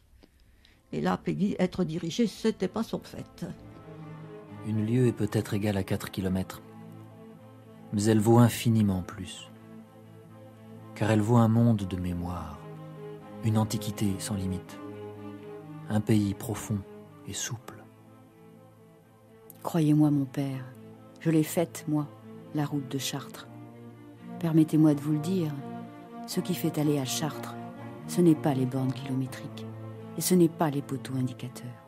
Et là, Peggy, être dirigée, n'était pas son fait.
Une lieue est peut-être égale à 4 kilomètres. Mais elle vaut infiniment plus. Car elle vaut un monde de mémoire, une antiquité sans limite, un pays profond et
souple. Croyez-moi, mon père, je l'ai faite, moi, la route de Chartres. Permettez-moi de vous le dire, ce qui fait aller à Chartres, ce n'est pas les bornes kilométriques, et ce n'est pas les poteaux indicateurs.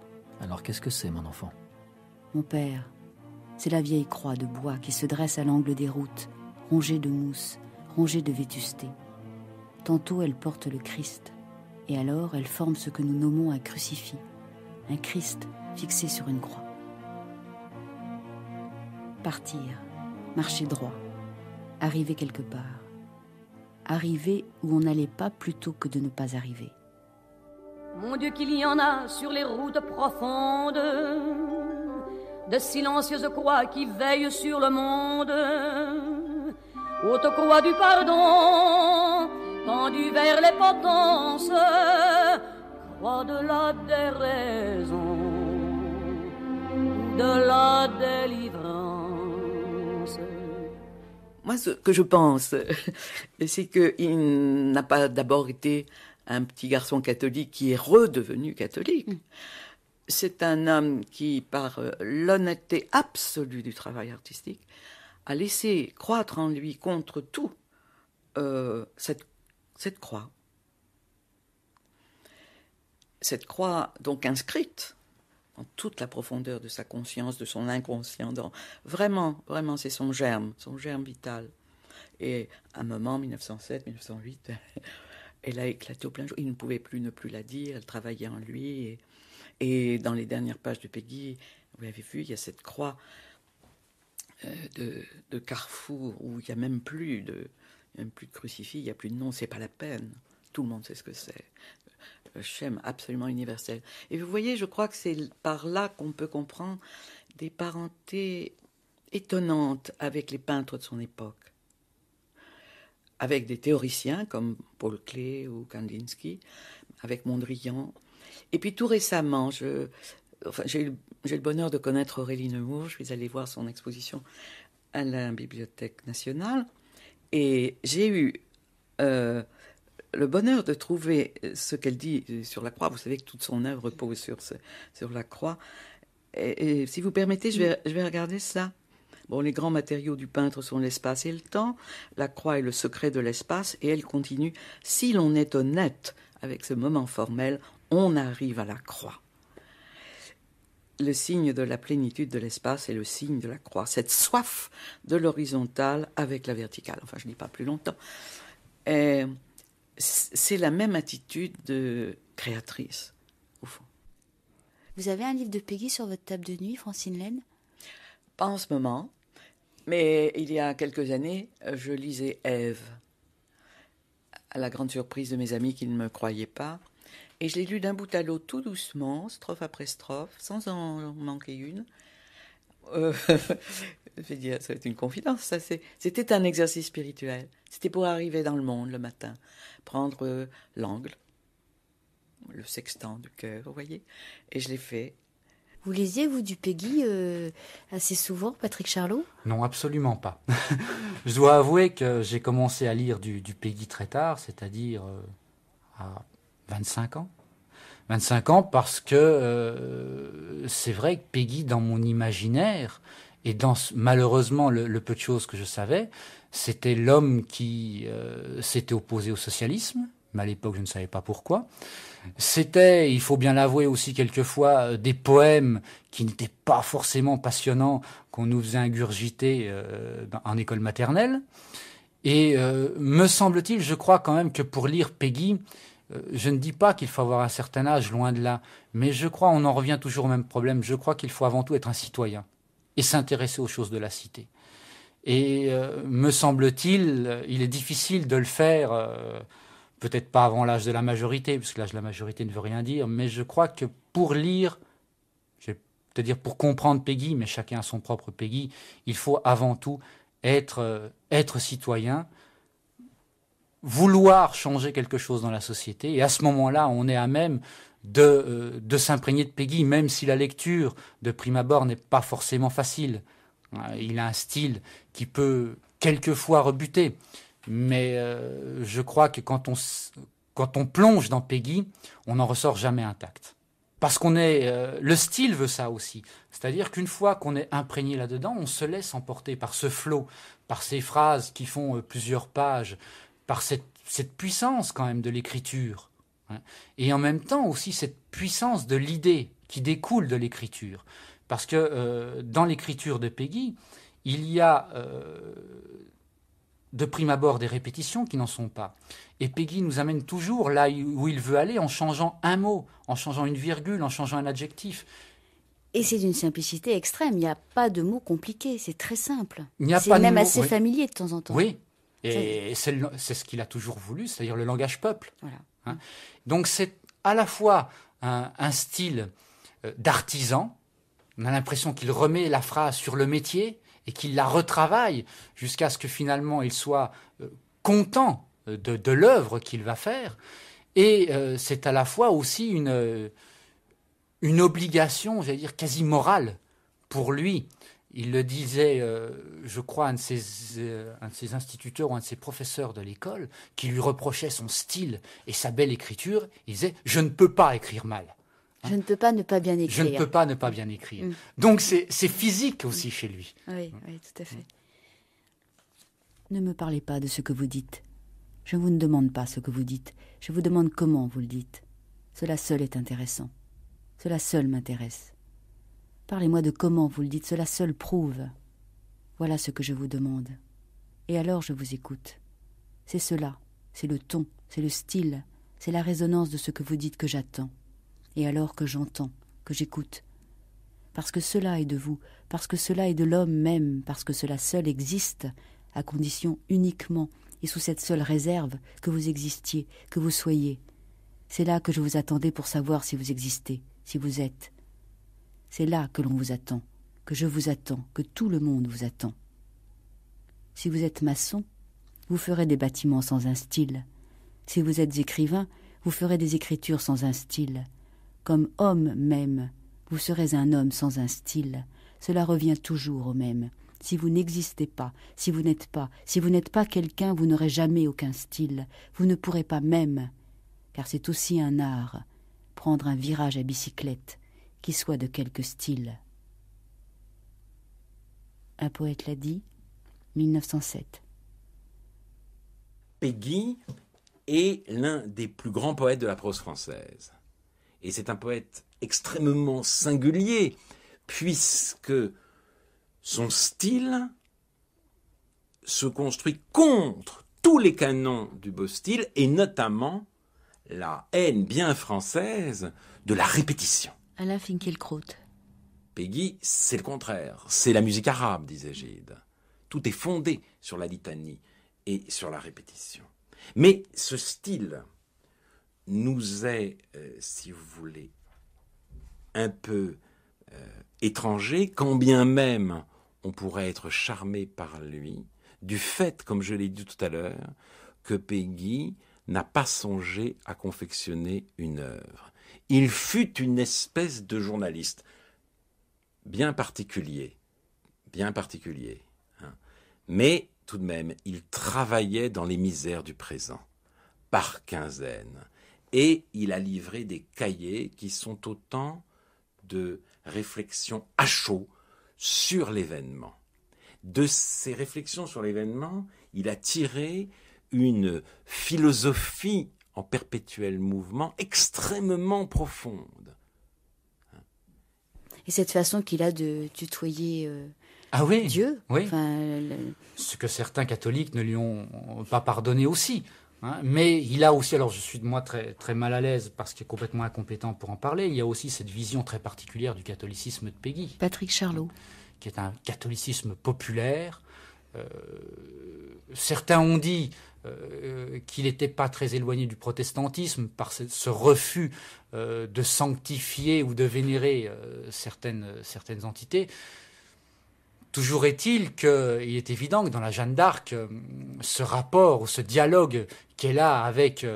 Alors qu'est-ce que c'est, mon enfant
mon père, c'est la vieille croix de bois qui se dresse à l'angle des routes, rongée de mousse, rongée de vétusté. Tantôt elle porte le Christ, et alors elle forme ce que nous nommons un crucifix, un Christ fixé sur une croix. Partir, marcher droit, arriver quelque part, arriver où on n'allait pas plutôt que de ne pas arriver.
Mon Dieu qu'il y en a sur les routes profondes de silencieuses croix qui veillent sur le monde. Haute croix du pardon,
tendue vers les potences, croix de la déraison, de la délivrance.
Moi, ce que je pense, <laughs> c'est qu'il n'a pas d'abord été un petit garçon catholique qui est redevenu catholique c'est un homme qui, par euh, l'honnêteté absolue du travail artistique, a laissé croître en lui contre tout euh, cette, croix. Cette croix donc inscrite dans toute la profondeur de sa conscience, de son inconscient. Dans... Vraiment, vraiment, c'est son germe, son germe vital. Et à un moment, 1907, 1908, <laughs> elle a éclaté au plein jour. Il ne pouvait plus ne plus la dire, elle travaillait en lui. Et... Et dans les dernières pages de Peggy, vous l'avez vu, il y a cette croix euh, de, carrefour où il n'y a même plus de, même plus de crucifix, il n'y a plus de nom, c'est pas la peine. Tout le monde sait ce que c'est. Le euh, schème absolument universel. Et vous voyez, je crois que c'est par là qu'on peut comprendre des parentés étonnantes avec les peintres de son époque, avec des théoriciens comme Paul Klee ou Kandinsky, avec Mondrian, et puis tout récemment, j'ai eu, le bonheur de connaître Aurélie Nemours. Je suis allée voir son exposition à la Bibliothèque nationale. Et j'ai eu euh, le bonheur de trouver ce qu'elle dit sur la croix. Vous savez que toute son œuvre repose sur, sur la croix. Et, si vous permettez, je vais, regarder ça. Bon, les grands matériaux du peintre sont l'espace et le temps. La croix est le secret de l'espace. Et elle continue. Si l'on est honnête avec ce moment formel, on arrive à la croix. Le signe de la plénitude de l'espace est le signe de la croix, cette soif de l'horizontale avec la verticale. Enfin, je ne dis pas plus longtemps. C'est la même attitude de créatrice, au fond.
Vous avez un livre de Peggy sur votre table de nuit, Francine Laine Pas en ce moment,
mais il y a quelques années, je lisais Ève. À la grande surprise de mes amis qui ne me croyaient pas, et je l'ai lu d'un bout à l'autre, tout doucement, strophe après strophe, sans en manquer une. Euh, <laughs> je dire, ça va être une confidence. Ça, c'était un exercice spirituel. C'était pour arriver dans le monde le matin, prendre euh, l'angle, le sextant du cœur, vous voyez. Et
je l'ai fait.
Vous lisiez, vous, du Peggy euh, assez souvent, Patrick Charlot
Non, absolument pas. <laughs> je dois avouer que j'ai commencé à lire du, du Peggy très tard, c'est-à-dire euh, à 25 ans. 25 ans parce que euh, c'est vrai que Peggy, dans mon imaginaire, et dans malheureusement le, peu de choses que je savais, c'était l'homme qui euh, s'était opposé au socialisme, mais à l'époque je ne savais pas pourquoi. C'était, il faut bien l'avouer aussi quelquefois, euh, des poèmes qui n'étaient pas forcément passionnants qu'on nous faisait ingurgiter en école maternelle. Et me semble-t-il, je crois quand même que pour lire Peggy, euh, je ne dis pas qu'il faut avoir un certain âge, loin de là, mais je crois, on en revient toujours au même problème, je crois qu'il faut avant tout être un citoyen et s'intéresser aux choses de la cité. Et euh, me semble-t-il, il est difficile de le faire, euh, peut-être pas avant l'âge de la majorité, puisque l'âge de la majorité ne veut rien dire, mais je crois que pour lire, c'est-à-dire pour comprendre Peggy, mais chacun a son propre Peggy, il faut avant tout être, être citoyen, vouloir changer quelque chose dans la société. Et à ce moment-là, on est à même de, euh, de s'imprégner de Peggy, même si la lecture de prime abord n'est pas forcément facile. Euh, il a un style qui peut quelquefois rebuter, mais euh, je crois que quand on, quand on plonge dans Peggy, on n'en ressort jamais intact. Parce qu'on est, le style veut ça aussi. C'est-à-dire qu'une fois qu'on est imprégné là-dedans, on se laisse emporter par ce flot, par ces phrases qui font plusieurs pages, par cette, puissance quand même de l'écriture, hein, et en même temps aussi cette puissance de l'idée qui découle de l'écriture. Parce que euh, dans l'écriture de Peggy, il y a euh, de prime abord des répétitions qui n'en sont pas. Et Peggy nous amène toujours là où il veut aller en changeant un mot, en changeant une virgule, en changeant un adjectif. Et c'est d'une simplicité extrême. Il n'y a pas de mots compliqués. C'est très simple. C'est pas même assez familier de temps en temps. Oui, et c'est ce qu'il a toujours voulu, c'est-à-dire le langage peuple. Hein. Donc c'est à la fois un, style euh, d'artisan, on a l'impression qu'il remet la phrase sur le métier et qu'il la retravaille jusqu'à ce que finalement il soit euh, content euh, de, l'œuvre qu'il va faire. Et c'est à la fois aussi une, une obligation, j'allais dire, quasi morale pour lui il le disait, euh, je crois, un de, ses, euh, un de, ses, instituteurs ou un de ses professeurs de l'école, qui lui reprochait son style et sa belle écriture. Il disait Je ne peux pas écrire mal. Hein? Je ne peux pas ne
pas bien écrire. Je ne peux
pas ne pas bien écrire. Mm. Donc c'est physique aussi mm. chez lui.
Oui, mm. tout à fait. Ne me parlez pas de ce que vous dites. Je vous ne demande pas ce que vous dites. Je vous demande comment vous le dites. Cela seul est intéressant. Cela seul m'intéresse. Parlez-moi de comment vous le dites, cela seul prouve. Voilà ce que je vous demande. Et alors je vous écoute. C'est cela, c'est le ton, c'est le style, c'est la résonance de ce que vous dites que j'attends. Et alors que j'entends, que j'écoute. Parce que cela est de vous, parce que cela est de l'homme même, parce que cela seul existe, à condition uniquement et sous cette seule réserve que vous existiez, que vous soyez. C'est là que je vous attendais pour savoir si vous existez, si vous êtes, c'est là que l'on vous attend, que je vous attends, que tout le monde vous attend. Si vous êtes maçon, vous ferez des bâtiments sans un style. Si vous êtes écrivain, vous ferez des écritures sans un style. Comme homme même, vous serez un homme sans un style. Cela revient toujours au même. Si vous n'existez pas, si vous n'êtes pas, si vous n'êtes pas quelqu'un, vous n'aurez jamais aucun style. Vous ne pourrez pas même, car c'est aussi un art, prendre un virage à bicyclette, qui soit de quelque style. Un poète l'a dit, 1907.
Peggy est l'un des plus grands poètes de la prose française. Et c'est un poète extrêmement singulier, puisque son style se construit contre tous les canons du beau style, et notamment la haine bien française de la répétition. Alain
Finkielkraut.
Peggy, c'est le contraire. C'est la musique arabe, disait Gide. Tout est fondé sur la litanie et sur la répétition. Mais ce style nous est, euh, si vous voulez, un peu euh, étranger, quand bien même on pourrait être charmé par lui, du fait, comme je l'ai dit tout à l'heure, que Peggy n'a pas songé à confectionner une œuvre. Il fut une espèce de journaliste bien particulier, bien particulier. Hein. Mais tout de même, il travaillait dans les misères du présent, par quinzaine. Et il a livré des cahiers qui sont autant de réflexions à chaud sur l'événement. De ces réflexions sur l'événement, il a tiré une philosophie en perpétuel mouvement, extrêmement profonde.
Et cette façon qu'il a de tutoyer euh,
ah oui, Dieu, oui.
ce que certains catholiques ne lui ont pas pardonné aussi. Hein. Mais il a aussi, alors je suis de moi très, très mal à l'aise parce qu'il est complètement incompétent pour en parler, il y a aussi cette vision très particulière du catholicisme de Peggy. Patrick Charlot. Qui est un catholicisme populaire, euh, certains ont dit euh, qu'il n'était pas très éloigné du protestantisme par ce, refus euh, de sanctifier ou de vénérer certaines, certaines entités. Toujours est-il qu'il est évident que dans la Jeanne d'Arc, ce rapport ou ce dialogue qu'elle a avec,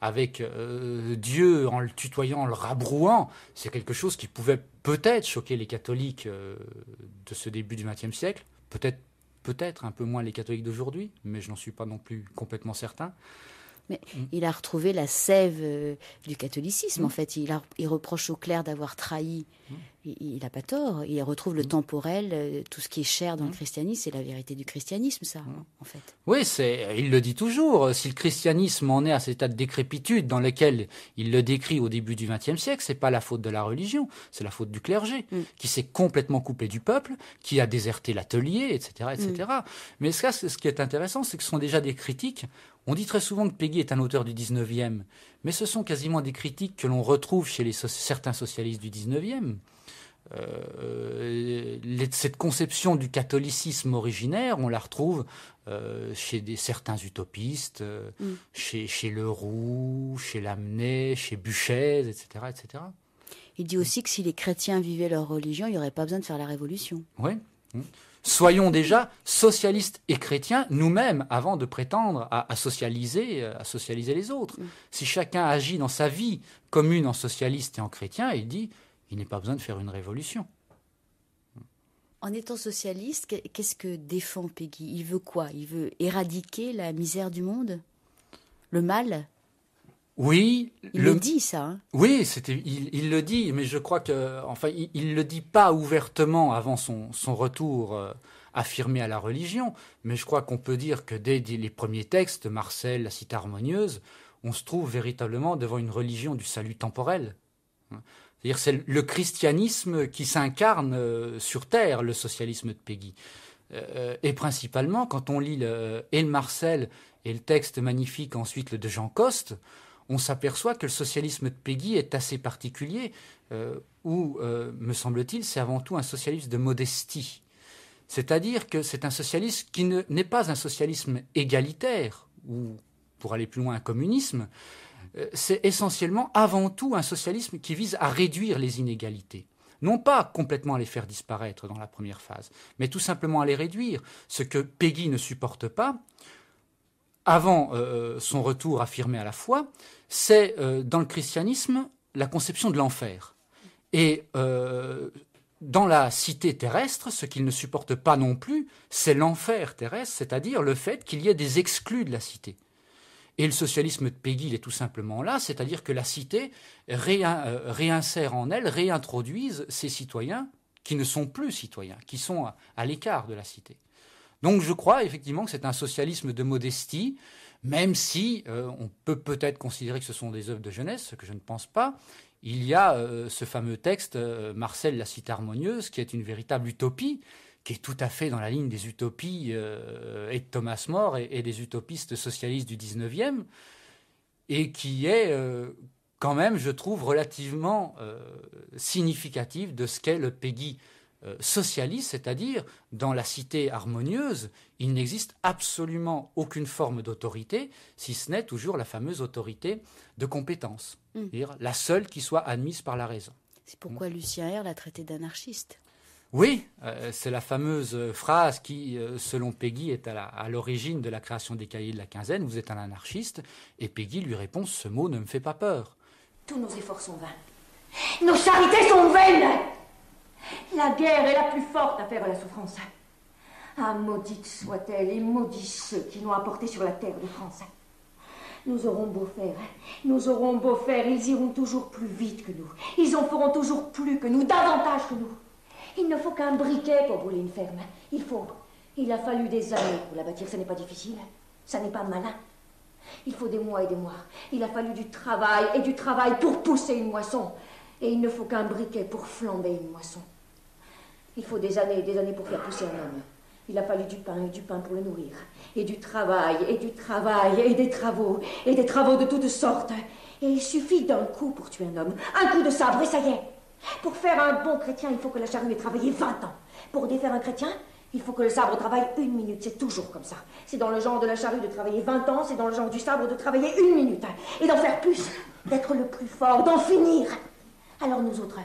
avec Dieu en le tutoyant, en le rabrouant, c'est quelque chose qui pouvait peut-être choquer les catholiques de ce début du XXe siècle, peut-être peut-être un peu moins les catholiques d'aujourd'hui, mais je n'en suis pas non plus complètement certain. Mais mm.
il a retrouvé la sève euh, du catholicisme, mm. en fait. Il, reproche au clerc d'avoir trahi. Mm. Il n'a pas tort. Il retrouve le temporel, euh, tout ce qui est cher dans le christianisme. C'est la vérité du christianisme, ça, en fait.
Oui, il le dit toujours. Si le christianisme en est à cet état de décrépitude dans lequel il le décrit au début du XXe siècle, ce n'est pas la faute de la religion, c'est la faute du clergé, qui s'est complètement coupé du peuple, qui a déserté l'atelier, etc. etc. Mais ce qui est intéressant, c'est que ce sont déjà des critiques on dit très souvent que Peggy est un auteur du 19e, mais ce sont quasiment des critiques que l'on retrouve chez certains socialistes du 19e. Euh, cette conception du catholicisme originaire, on la retrouve euh, chez certains utopistes, euh, mm. chez, Leroux, chez Lamennais, chez Buchez, etc., etc. Il dit aussi que si
les chrétiens vivaient leur religion, il n'y aurait pas besoin de faire la révolution.
Oui. Soyons déjà socialistes et chrétiens nous-mêmes avant de prétendre à, socialiser, euh, à socialiser les autres. Mm. Si chacun agit dans sa vie commune en socialiste et en chrétien, il dit il n'est pas besoin de faire une révolution.
Mm. En étant socialiste, qu'est-ce que défend Peggy Il veut quoi Il veut éradiquer la misère du monde Le mal
oui. Il le, dit, ça. Hein. Oui, c'était, il, le dit, mais je crois que, enfin, il ne le dit pas ouvertement avant son, son retour euh, affirmé à la religion, mais je crois qu'on peut dire que dès, les premiers textes, Marcel, la cité harmonieuse, on se trouve véritablement devant une religion du salut temporel. C'est-à-dire c'est le christianisme qui s'incarne euh, sur Terre, le socialisme de Peggy. Euh, et principalement, quand on lit le, et le Marcel et le texte magnifique ensuite le de Jean Coste, on s'aperçoit que le socialisme de Peggy est assez particulier, euh, ou, où, euh, me semble-t-il, c'est avant tout un socialisme de modestie. C'est-à-dire que c'est un socialisme qui n'est pas un socialisme égalitaire, ou, pour aller plus loin, un communisme. Euh, c'est essentiellement, avant tout, un socialisme qui vise à réduire les inégalités non pas complètement à les faire disparaître dans la première phase, mais tout simplement à les réduire. Ce que Peggy ne supporte pas, avant euh, son retour affirmé à la foi, c'est euh, dans le christianisme la conception de l'enfer. Et euh, dans la cité terrestre, ce qu'il ne supporte pas non plus, c'est l'enfer terrestre, c'est-à-dire le fait qu'il y ait des exclus de la cité. Et le socialisme de Peggy, il est tout simplement là, c'est-à-dire que la cité réinsère en elle, réintroduise ses citoyens qui ne sont plus citoyens, qui sont à l'écart de la cité. Donc je crois effectivement que c'est un socialisme de modestie, même si euh, on peut peut-être considérer que ce sont des œuvres de jeunesse, ce que je ne pense pas. Il y a euh, ce fameux texte, euh, Marcel la cité harmonieuse, qui est une véritable utopie, qui est tout à fait dans la ligne des utopies de Thomas More et, des utopistes socialistes du 19e, et qui est quand même, je trouve, relativement significative de ce qu'est le Peggy ». Euh, socialiste, c'est-à-dire dans la cité harmonieuse, il n'existe absolument aucune forme d'autorité, si ce n'est toujours la fameuse autorité de compétence, mm. dire la seule qui soit admise par la raison.
C'est pourquoi Lucien R l'a traité d'anarchiste.
Oui, euh, c'est la fameuse euh, phrase qui, selon Peggy, est à l'origine de la création des cahiers de la quinzaine, vous êtes un anarchiste, et Peggy lui répond, ce mot ne me fait pas peur.
Tous nos efforts sont vains. Nos charités sont vaines la guerre est la plus forte à faire à la souffrance. Ah, maudite soit-elle, et maudits ceux qui l'ont apportée sur la terre de France. Nous aurons beau faire, nous aurons beau faire, ils iront toujours plus vite que nous. Ils en feront toujours plus que nous, davantage que nous. Il ne faut qu'un briquet pour brûler une ferme. Il faut. Il a fallu des années pour la bâtir, ce n'est pas difficile. Ça n'est pas malin. Il faut des mois et des mois. Il a fallu du travail et du travail pour pousser une moisson. Et il ne faut qu'un briquet pour flamber une moisson. Il faut des années et des années pour faire pousser un homme. Il a fallu du pain et du pain pour le nourrir. Et du travail, et du travail, et des travaux, et des travaux de toutes sortes. Et il suffit d'un coup pour tuer un homme. Un coup de sabre, et ça y est. Pour faire un bon chrétien, il faut que la charrue ait travaillé 20 ans. Pour défaire un chrétien, il faut que le sabre travaille une minute. C'est toujours comme ça. C'est dans le genre de la charrue de travailler 20 ans, c'est dans le genre du sabre de travailler une minute. Et d'en faire plus, d'être le plus fort, d'en finir. Alors nous autres,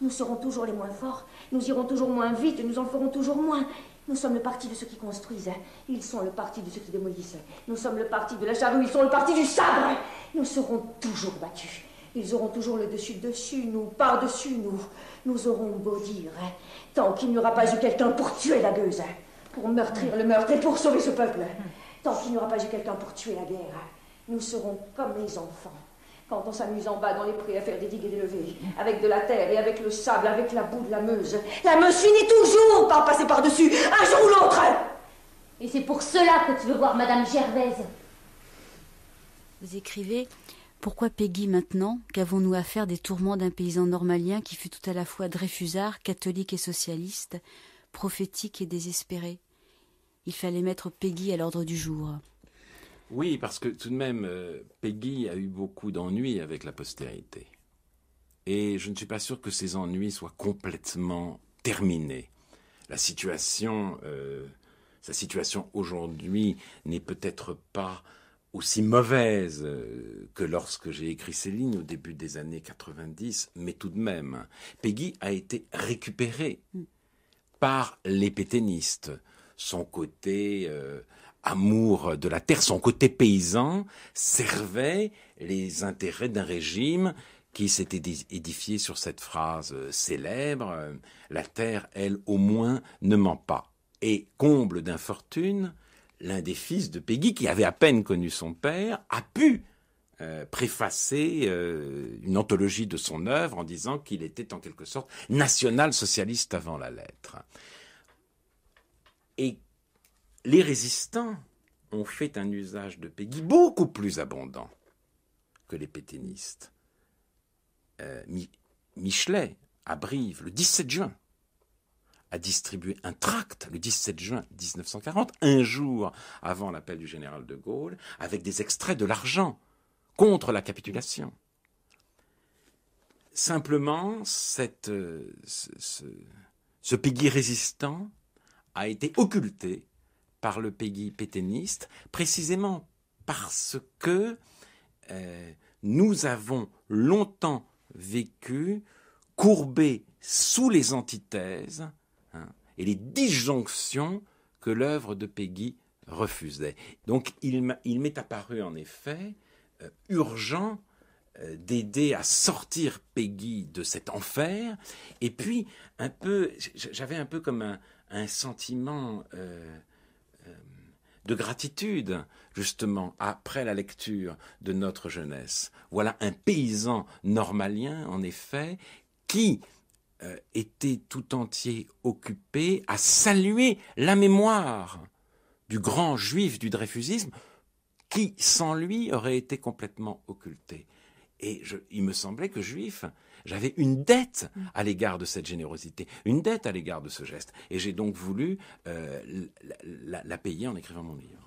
nous serons toujours les moins forts nous irons toujours moins vite, nous en ferons toujours moins. Nous sommes le parti de ceux qui construisent. Hein. Ils sont le parti de ceux qui démolissent. Nous sommes le parti de la charrue. Ils sont le parti du sabre. Nous serons toujours battus. Ils auront toujours le dessus-dessus, nous, par-dessus nous. Nous aurons beau dire, hein, tant qu'il n'y aura pas eu quelqu'un pour tuer la gueuse, hein, pour meurtrir le meurtre et pour sauver ce peuple, tant qu'il n'y aura pas eu quelqu'un pour tuer la guerre, nous serons comme les enfants « Quand on en bas dans les prés à faire des digues et des levées, avec de la terre et avec le sable, avec la boue de la Meuse. La Meuse finit toujours par passer par-dessus, un jour ou l'autre. Et c'est pour cela que tu veux voir Madame Gervaise. Vous écrivez
Pourquoi Peggy maintenant Qu'avons-nous à faire des tourments d'un paysan normalien qui fut tout à la fois dreyfusard, catholique et socialiste, prophétique et désespéré Il fallait mettre Peggy à l'ordre du jour.
Oui, parce que tout de même, euh, Peggy a eu beaucoup d'ennuis avec la postérité. Et je ne suis pas sûr que ces ennuis soient complètement terminés. La situation, euh, sa situation aujourd'hui n'est peut-être pas aussi mauvaise euh, que lorsque j'ai écrit ces lignes au début des années 90, mais tout de même, Peggy a été récupérée mm. par les pétainistes. Son côté amour de la terre, son côté paysan, servait les intérêts d'un régime qui s'était édifié sur cette phrase euh, célèbre euh, La terre, elle, au moins, ne ment pas. Et comble d'infortune, l'un des fils de Peggy, qui avait à peine connu son père, a pu euh, préfacer une anthologie de son œuvre en disant qu'il était en quelque sorte national-socialiste avant la lettre. Et les résistants ont fait un usage de Peggy beaucoup plus abondant que les pétainistes. Euh, Michelet, à Brive, le 17 juin, a distribué un tract le 17 juin 1940, un jour avant l'appel du général de Gaulle, avec des extraits de l'argent contre la capitulation. Simplement, euh, ce, ce, ce résistant a été occulté par le Peggy pétainiste, précisément parce que euh, nous avons longtemps vécu courbés sous les antithèses hein, et les disjonctions que l'œuvre de Peggy refusait. Donc il, m'est apparu en effet euh, urgent euh, d'aider à sortir Peggy de cet enfer, et puis un peu, j'avais un peu comme un, sentiment de gratitude, justement, après la lecture de notre jeunesse. Voilà un paysan normalien, en effet, qui euh, était tout entier occupé à saluer la mémoire du grand juif du Dreyfusisme, qui, sans lui, aurait été complètement occulté. Et il me semblait que juif, j'avais une dette mm. à l'égard de cette générosité, une dette à l'égard de ce geste. Et j'ai donc voulu euh, la, payer en écrivant mon livre.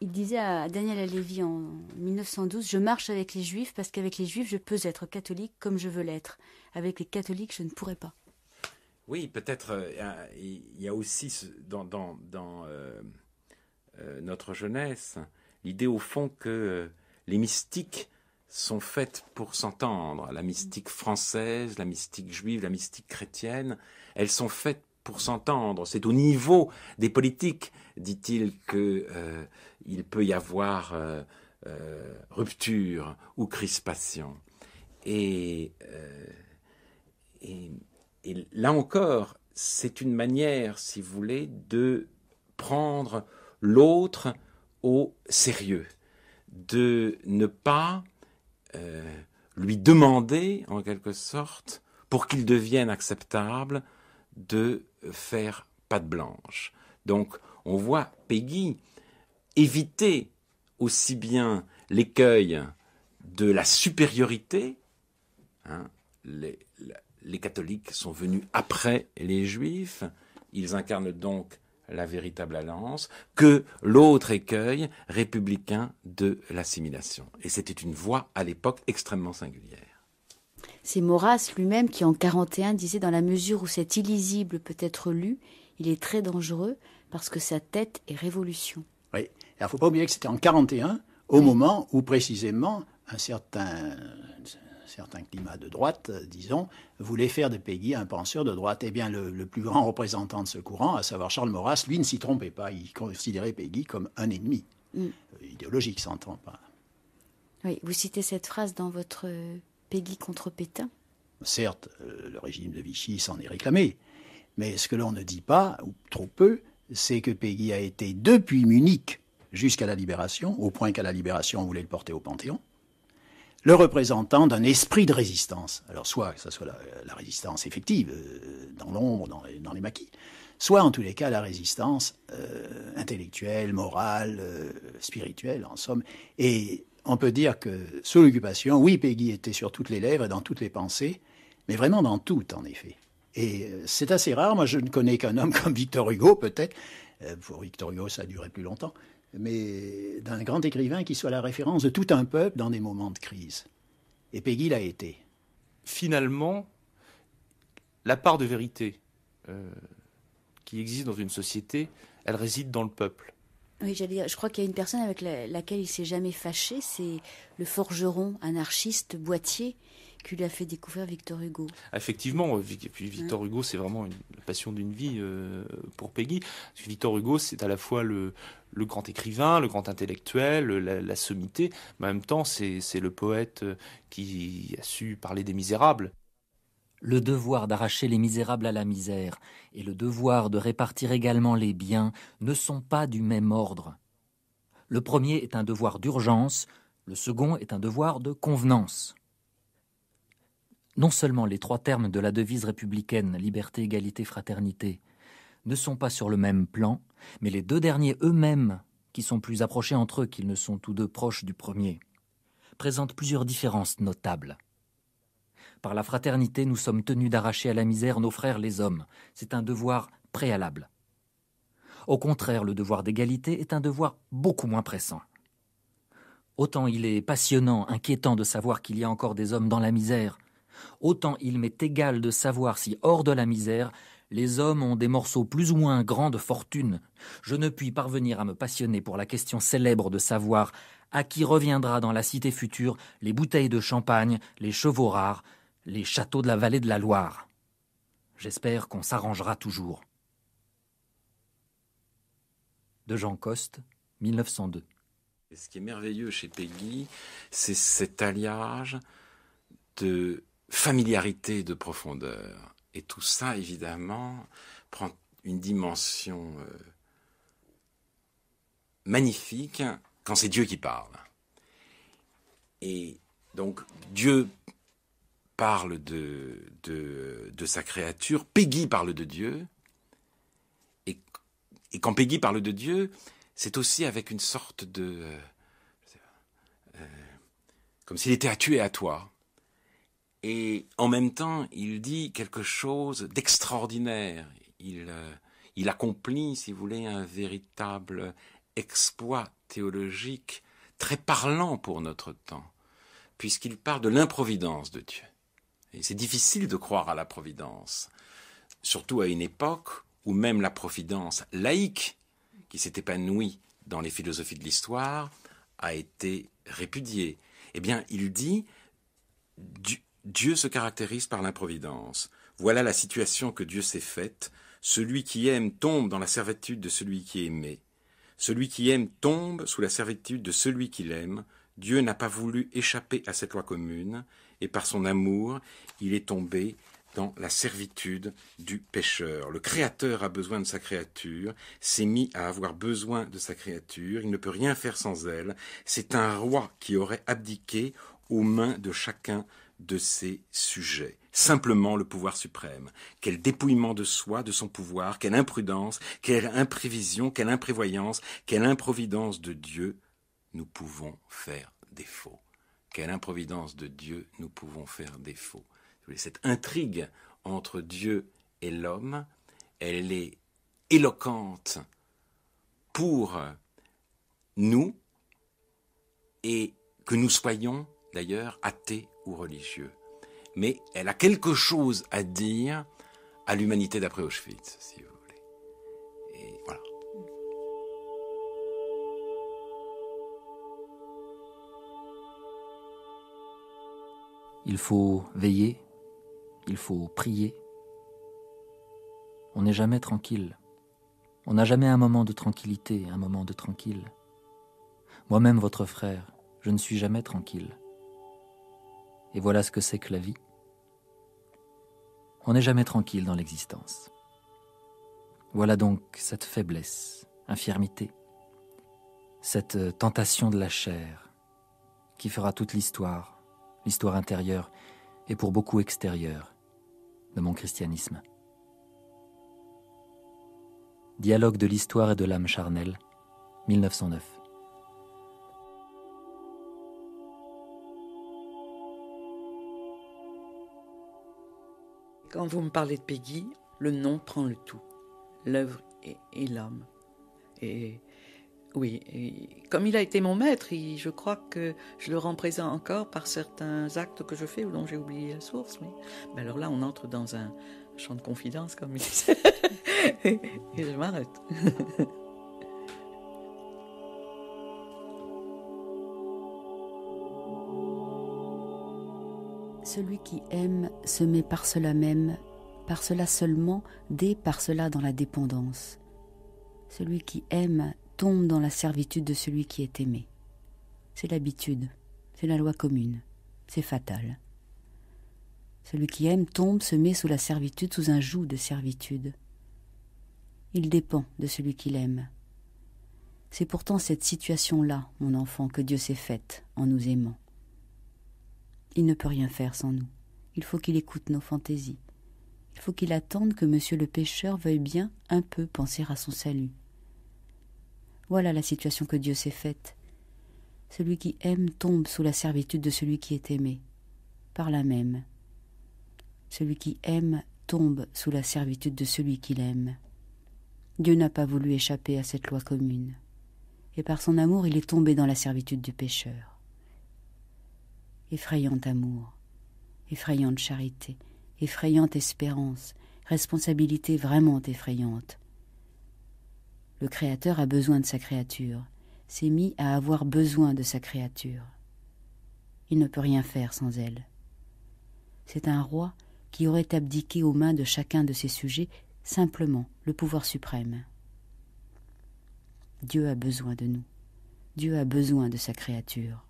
Il disait à Daniel Alévi en 1912 Je marche avec les juifs parce qu'avec les juifs, je peux être catholique comme je veux l'être. Avec les catholiques, je ne pourrais pas.
Oui, peut-être. Euh, il y a aussi dans, euh, notre jeunesse l'idée, au fond, que les mystiques sont faites pour s'entendre. La mystique française, la mystique juive, la mystique chrétienne, elles sont faites pour s'entendre. C'est au niveau des politiques, dit-il, que euh, peut y avoir euh, euh, rupture ou crispation. et là encore, c'est une manière, si vous voulez, de prendre l'autre au sérieux, de ne pas euh, lui demander, en quelque sorte, pour qu'il devienne acceptable, de faire patte blanche. Donc, on voit Peggy éviter aussi bien l'écueil de la supériorité, hein, les catholiques sont venus après les juifs, ils incarnent donc la véritable alliance, que l'autre écueil républicain de l'assimilation. Et c'était une voix, à l'époque extrêmement singulière.
C'est Maurras lui-même qui en 41 disait dans la mesure où cet illisible peut être lu, il est très dangereux
parce que sa tête est révolution. Oui, il ne faut pas oublier que c'était en 41, au moment où précisément un certain certains climats de droite, euh, disons, voulaient faire de Peggy un penseur de droite. Eh bien, le, plus grand <laughs> représentant de ce courant, à savoir Charles Maurras, lui ne s'y trompait pas. Il considérait Peggy comme un ennemi. Mm. Euh, idéologique, s'entend pas.
Oui, vous citez cette phrase dans votre euh, Peggy contre Pétain.
Certes, le régime de Vichy s'en est réclamé. Mais ce que l'on ne dit pas, ou trop peu, c'est que Peggy a été depuis Munich jusqu'à la Libération, au point qu'à la Libération, on voulait le porter au Panthéon le représentant d'un esprit de résistance. Alors soit que ce soit la, résistance effective, euh, dans l'ombre, dans, les maquis, soit en tous les cas la résistance euh, intellectuelle, morale, euh, spirituelle, en somme. Et on peut dire que sous l'occupation, oui, Peggy était sur toutes les lèvres et dans toutes les pensées, mais vraiment dans toutes, en effet. Et c'est assez rare, moi je ne connais qu'un homme comme Victor Hugo, peut-être, pour Victor Hugo ça a duré plus longtemps, mais d'un grand écrivain qui soit la référence de tout un peuple dans des moments de crise. Et Peggy l'a été. Finalement,
la part de vérité euh, qui existe dans une société, elle réside dans le peuple.
Oui, j'allais dire, je crois qu'il y a une personne avec laquelle il s'est jamais fâché, c'est le forgeron anarchiste Boitier, qui a fait découvrir Victor Hugo.
Ah, effectivement, euh, puis Victor Hugo, c'est vraiment une, passion d'une vie euh, pour Peggy. Victor Hugo, c'est à la fois le, grand écrivain, le grand intellectuel, la, la sommité, mais en même temps, c'est le poète euh, qui a su parler des misérables.
Le devoir d'arracher les misérables à la misère et le devoir de répartir également les biens ne sont pas du même ordre. Le premier est un devoir d'urgence, le second est un devoir de convenance non seulement les trois termes de la devise républicaine liberté, égalité, fraternité ne sont pas sur le même plan, mais les deux derniers eux-mêmes, qui sont plus approchés entre eux qu'ils ne sont tous deux proches du premier, présentent plusieurs différences notables. Par la fraternité, nous sommes tenus d'arracher à la misère nos frères les hommes. C'est un devoir préalable. Au contraire, le devoir d'égalité est un devoir beaucoup moins pressant. Autant il est passionnant, inquiétant de savoir qu'il y a encore des hommes dans la misère, autant il m'est égal de savoir si hors de la misère, les hommes ont des morceaux plus ou moins grands de fortune. Je ne puis parvenir à me passionner pour la question célèbre de savoir à qui reviendra dans la cité future les bouteilles de champagne, les chevaux rares, les châteaux de la vallée de la Loire. J'espère qu'on s'arrangera toujours. De Jean Coste, 1902.
Ce qui est merveilleux chez Peggy, c'est cet alliage de familiarité de profondeur. Et tout ça, évidemment, prend une dimension euh, magnifique quand c'est Dieu qui parle. Et donc Dieu parle de, de, sa créature, Peggy parle de Dieu, et, quand Peggy parle de Dieu, c'est aussi avec une sorte de... Euh, euh, comme s'il était à tuer à toi. Et en même temps, il dit quelque chose d'extraordinaire. Il, euh, il accomplit, si vous voulez, un véritable exploit théologique très parlant pour notre temps, puisqu'il parle de l'improvidence de Dieu. Et c'est difficile de croire à la providence, surtout à une époque où même la providence laïque, qui s'est épanouie dans les philosophies de l'histoire, a été répudiée. Eh bien, il dit, Dieu se caractérise par l'improvidence. Voilà la situation que Dieu s'est faite. Celui qui aime tombe dans la servitude de celui qui est aimé. Celui qui aime tombe sous la servitude de celui qui l'aime. Dieu n'a pas voulu échapper à cette loi commune, et par son amour, il est tombé dans la servitude du pécheur. Le Créateur a besoin de sa créature, s'est mis à avoir besoin de sa créature, il ne peut rien faire sans elle, c'est un roi qui aurait abdiqué aux mains de chacun de ses sujets. Simplement le pouvoir suprême. Quel dépouillement de soi, de son pouvoir, quelle imprudence, quelle imprévision, quelle imprévoyance, quelle improvidence de Dieu nous pouvons faire défaut. Quelle improvidence de Dieu nous pouvons faire défaut. Cette intrigue entre Dieu et l'homme, elle est éloquente pour nous et que nous soyons d'ailleurs athées ou religieux. Mais elle a quelque chose à dire à l'humanité d'après Auschwitz, si vous voulez. Et voilà.
Il faut veiller, il faut prier. On n'est jamais tranquille. On n'a jamais un moment de tranquillité, un moment de tranquille. Moi-même, votre frère, je ne suis jamais tranquille. Et voilà ce que c'est que la vie. On n'est jamais tranquille dans l'existence. Voilà donc cette faiblesse, infirmité, cette euh, tentation de la chair qui fera toute l'histoire, l'histoire intérieure et pour beaucoup extérieure de mon christianisme. Dialogue de l'histoire et de l'âme charnelle, 1909.
Quand vous me parlez de Peggy, le nom prend le tout, l'œuvre et, et l'homme. Et oui, comme il a été mon maître, je crois que je le rends présent encore par certains actes que je fais ou dont j'ai oublié la source. Mais alors là, on entre dans un champ de confidence, comme il disait, <laughs> et je m'arrête. <laughs>
Celui qui aime se met par cela même, par cela seulement, dès par cela dans la dépendance. Celui qui aime tombe dans la servitude de celui qui est aimé. C'est l'habitude, c'est la loi commune, c'est fatal. Celui qui aime tombe, se met sous la servitude, sous un joug de servitude. Il dépend de celui qu'il aime. C'est pourtant cette situation-là, mon enfant, que Dieu s'est faite en nous aimant. Il ne peut rien faire sans nous. Il faut qu'il écoute nos fantaisies. Il faut qu'il attende que monsieur le pêcheur veuille bien un peu penser à son salut. Voilà la situation que Dieu s'est faite. Celui qui aime tombe sous la servitude de celui qui est aimé. Par la même. Celui qui aime tombe sous la servitude de celui qu'il aime. Dieu n'a pas voulu échapper à cette loi commune, et par son amour il est tombé dans la servitude du pécheur effrayant amour, effrayante charité, effrayante espérance, responsabilité vraiment effrayante. Le Créateur a besoin de sa créature, s'est mis à avoir besoin de sa créature. Il ne peut rien faire sans elle. C'est un roi qui aurait abdiqué aux mains de chacun de ses sujets simplement le pouvoir suprême. Dieu a besoin de nous. Dieu a besoin de sa créature.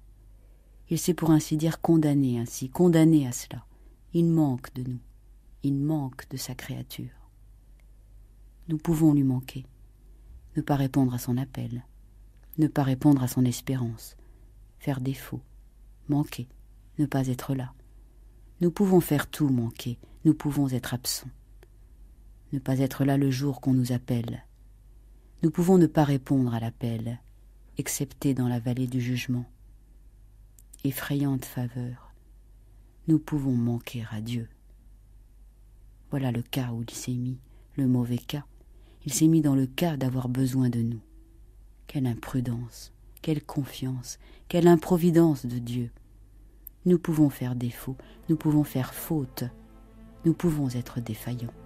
Il s'est pour ainsi dire condamné ainsi, condamné à cela. Il manque de nous, il manque de sa créature. Nous pouvons lui manquer, ne pas répondre à son appel, ne pas répondre à son espérance, faire défaut, manquer, ne pas être là. Nous pouvons faire tout manquer, nous pouvons être absents, ne pas être là le jour qu'on nous appelle. Nous pouvons ne pas répondre à l'appel, excepté dans la vallée du jugement effrayante faveur, nous pouvons manquer à Dieu. Voilà le cas où il s'est mis, le mauvais cas. Il s'est mis dans le cas d'avoir besoin de nous. Quelle imprudence, quelle confiance, quelle improvidence de Dieu. Nous pouvons faire défaut, nous pouvons faire faute, nous pouvons être défaillants.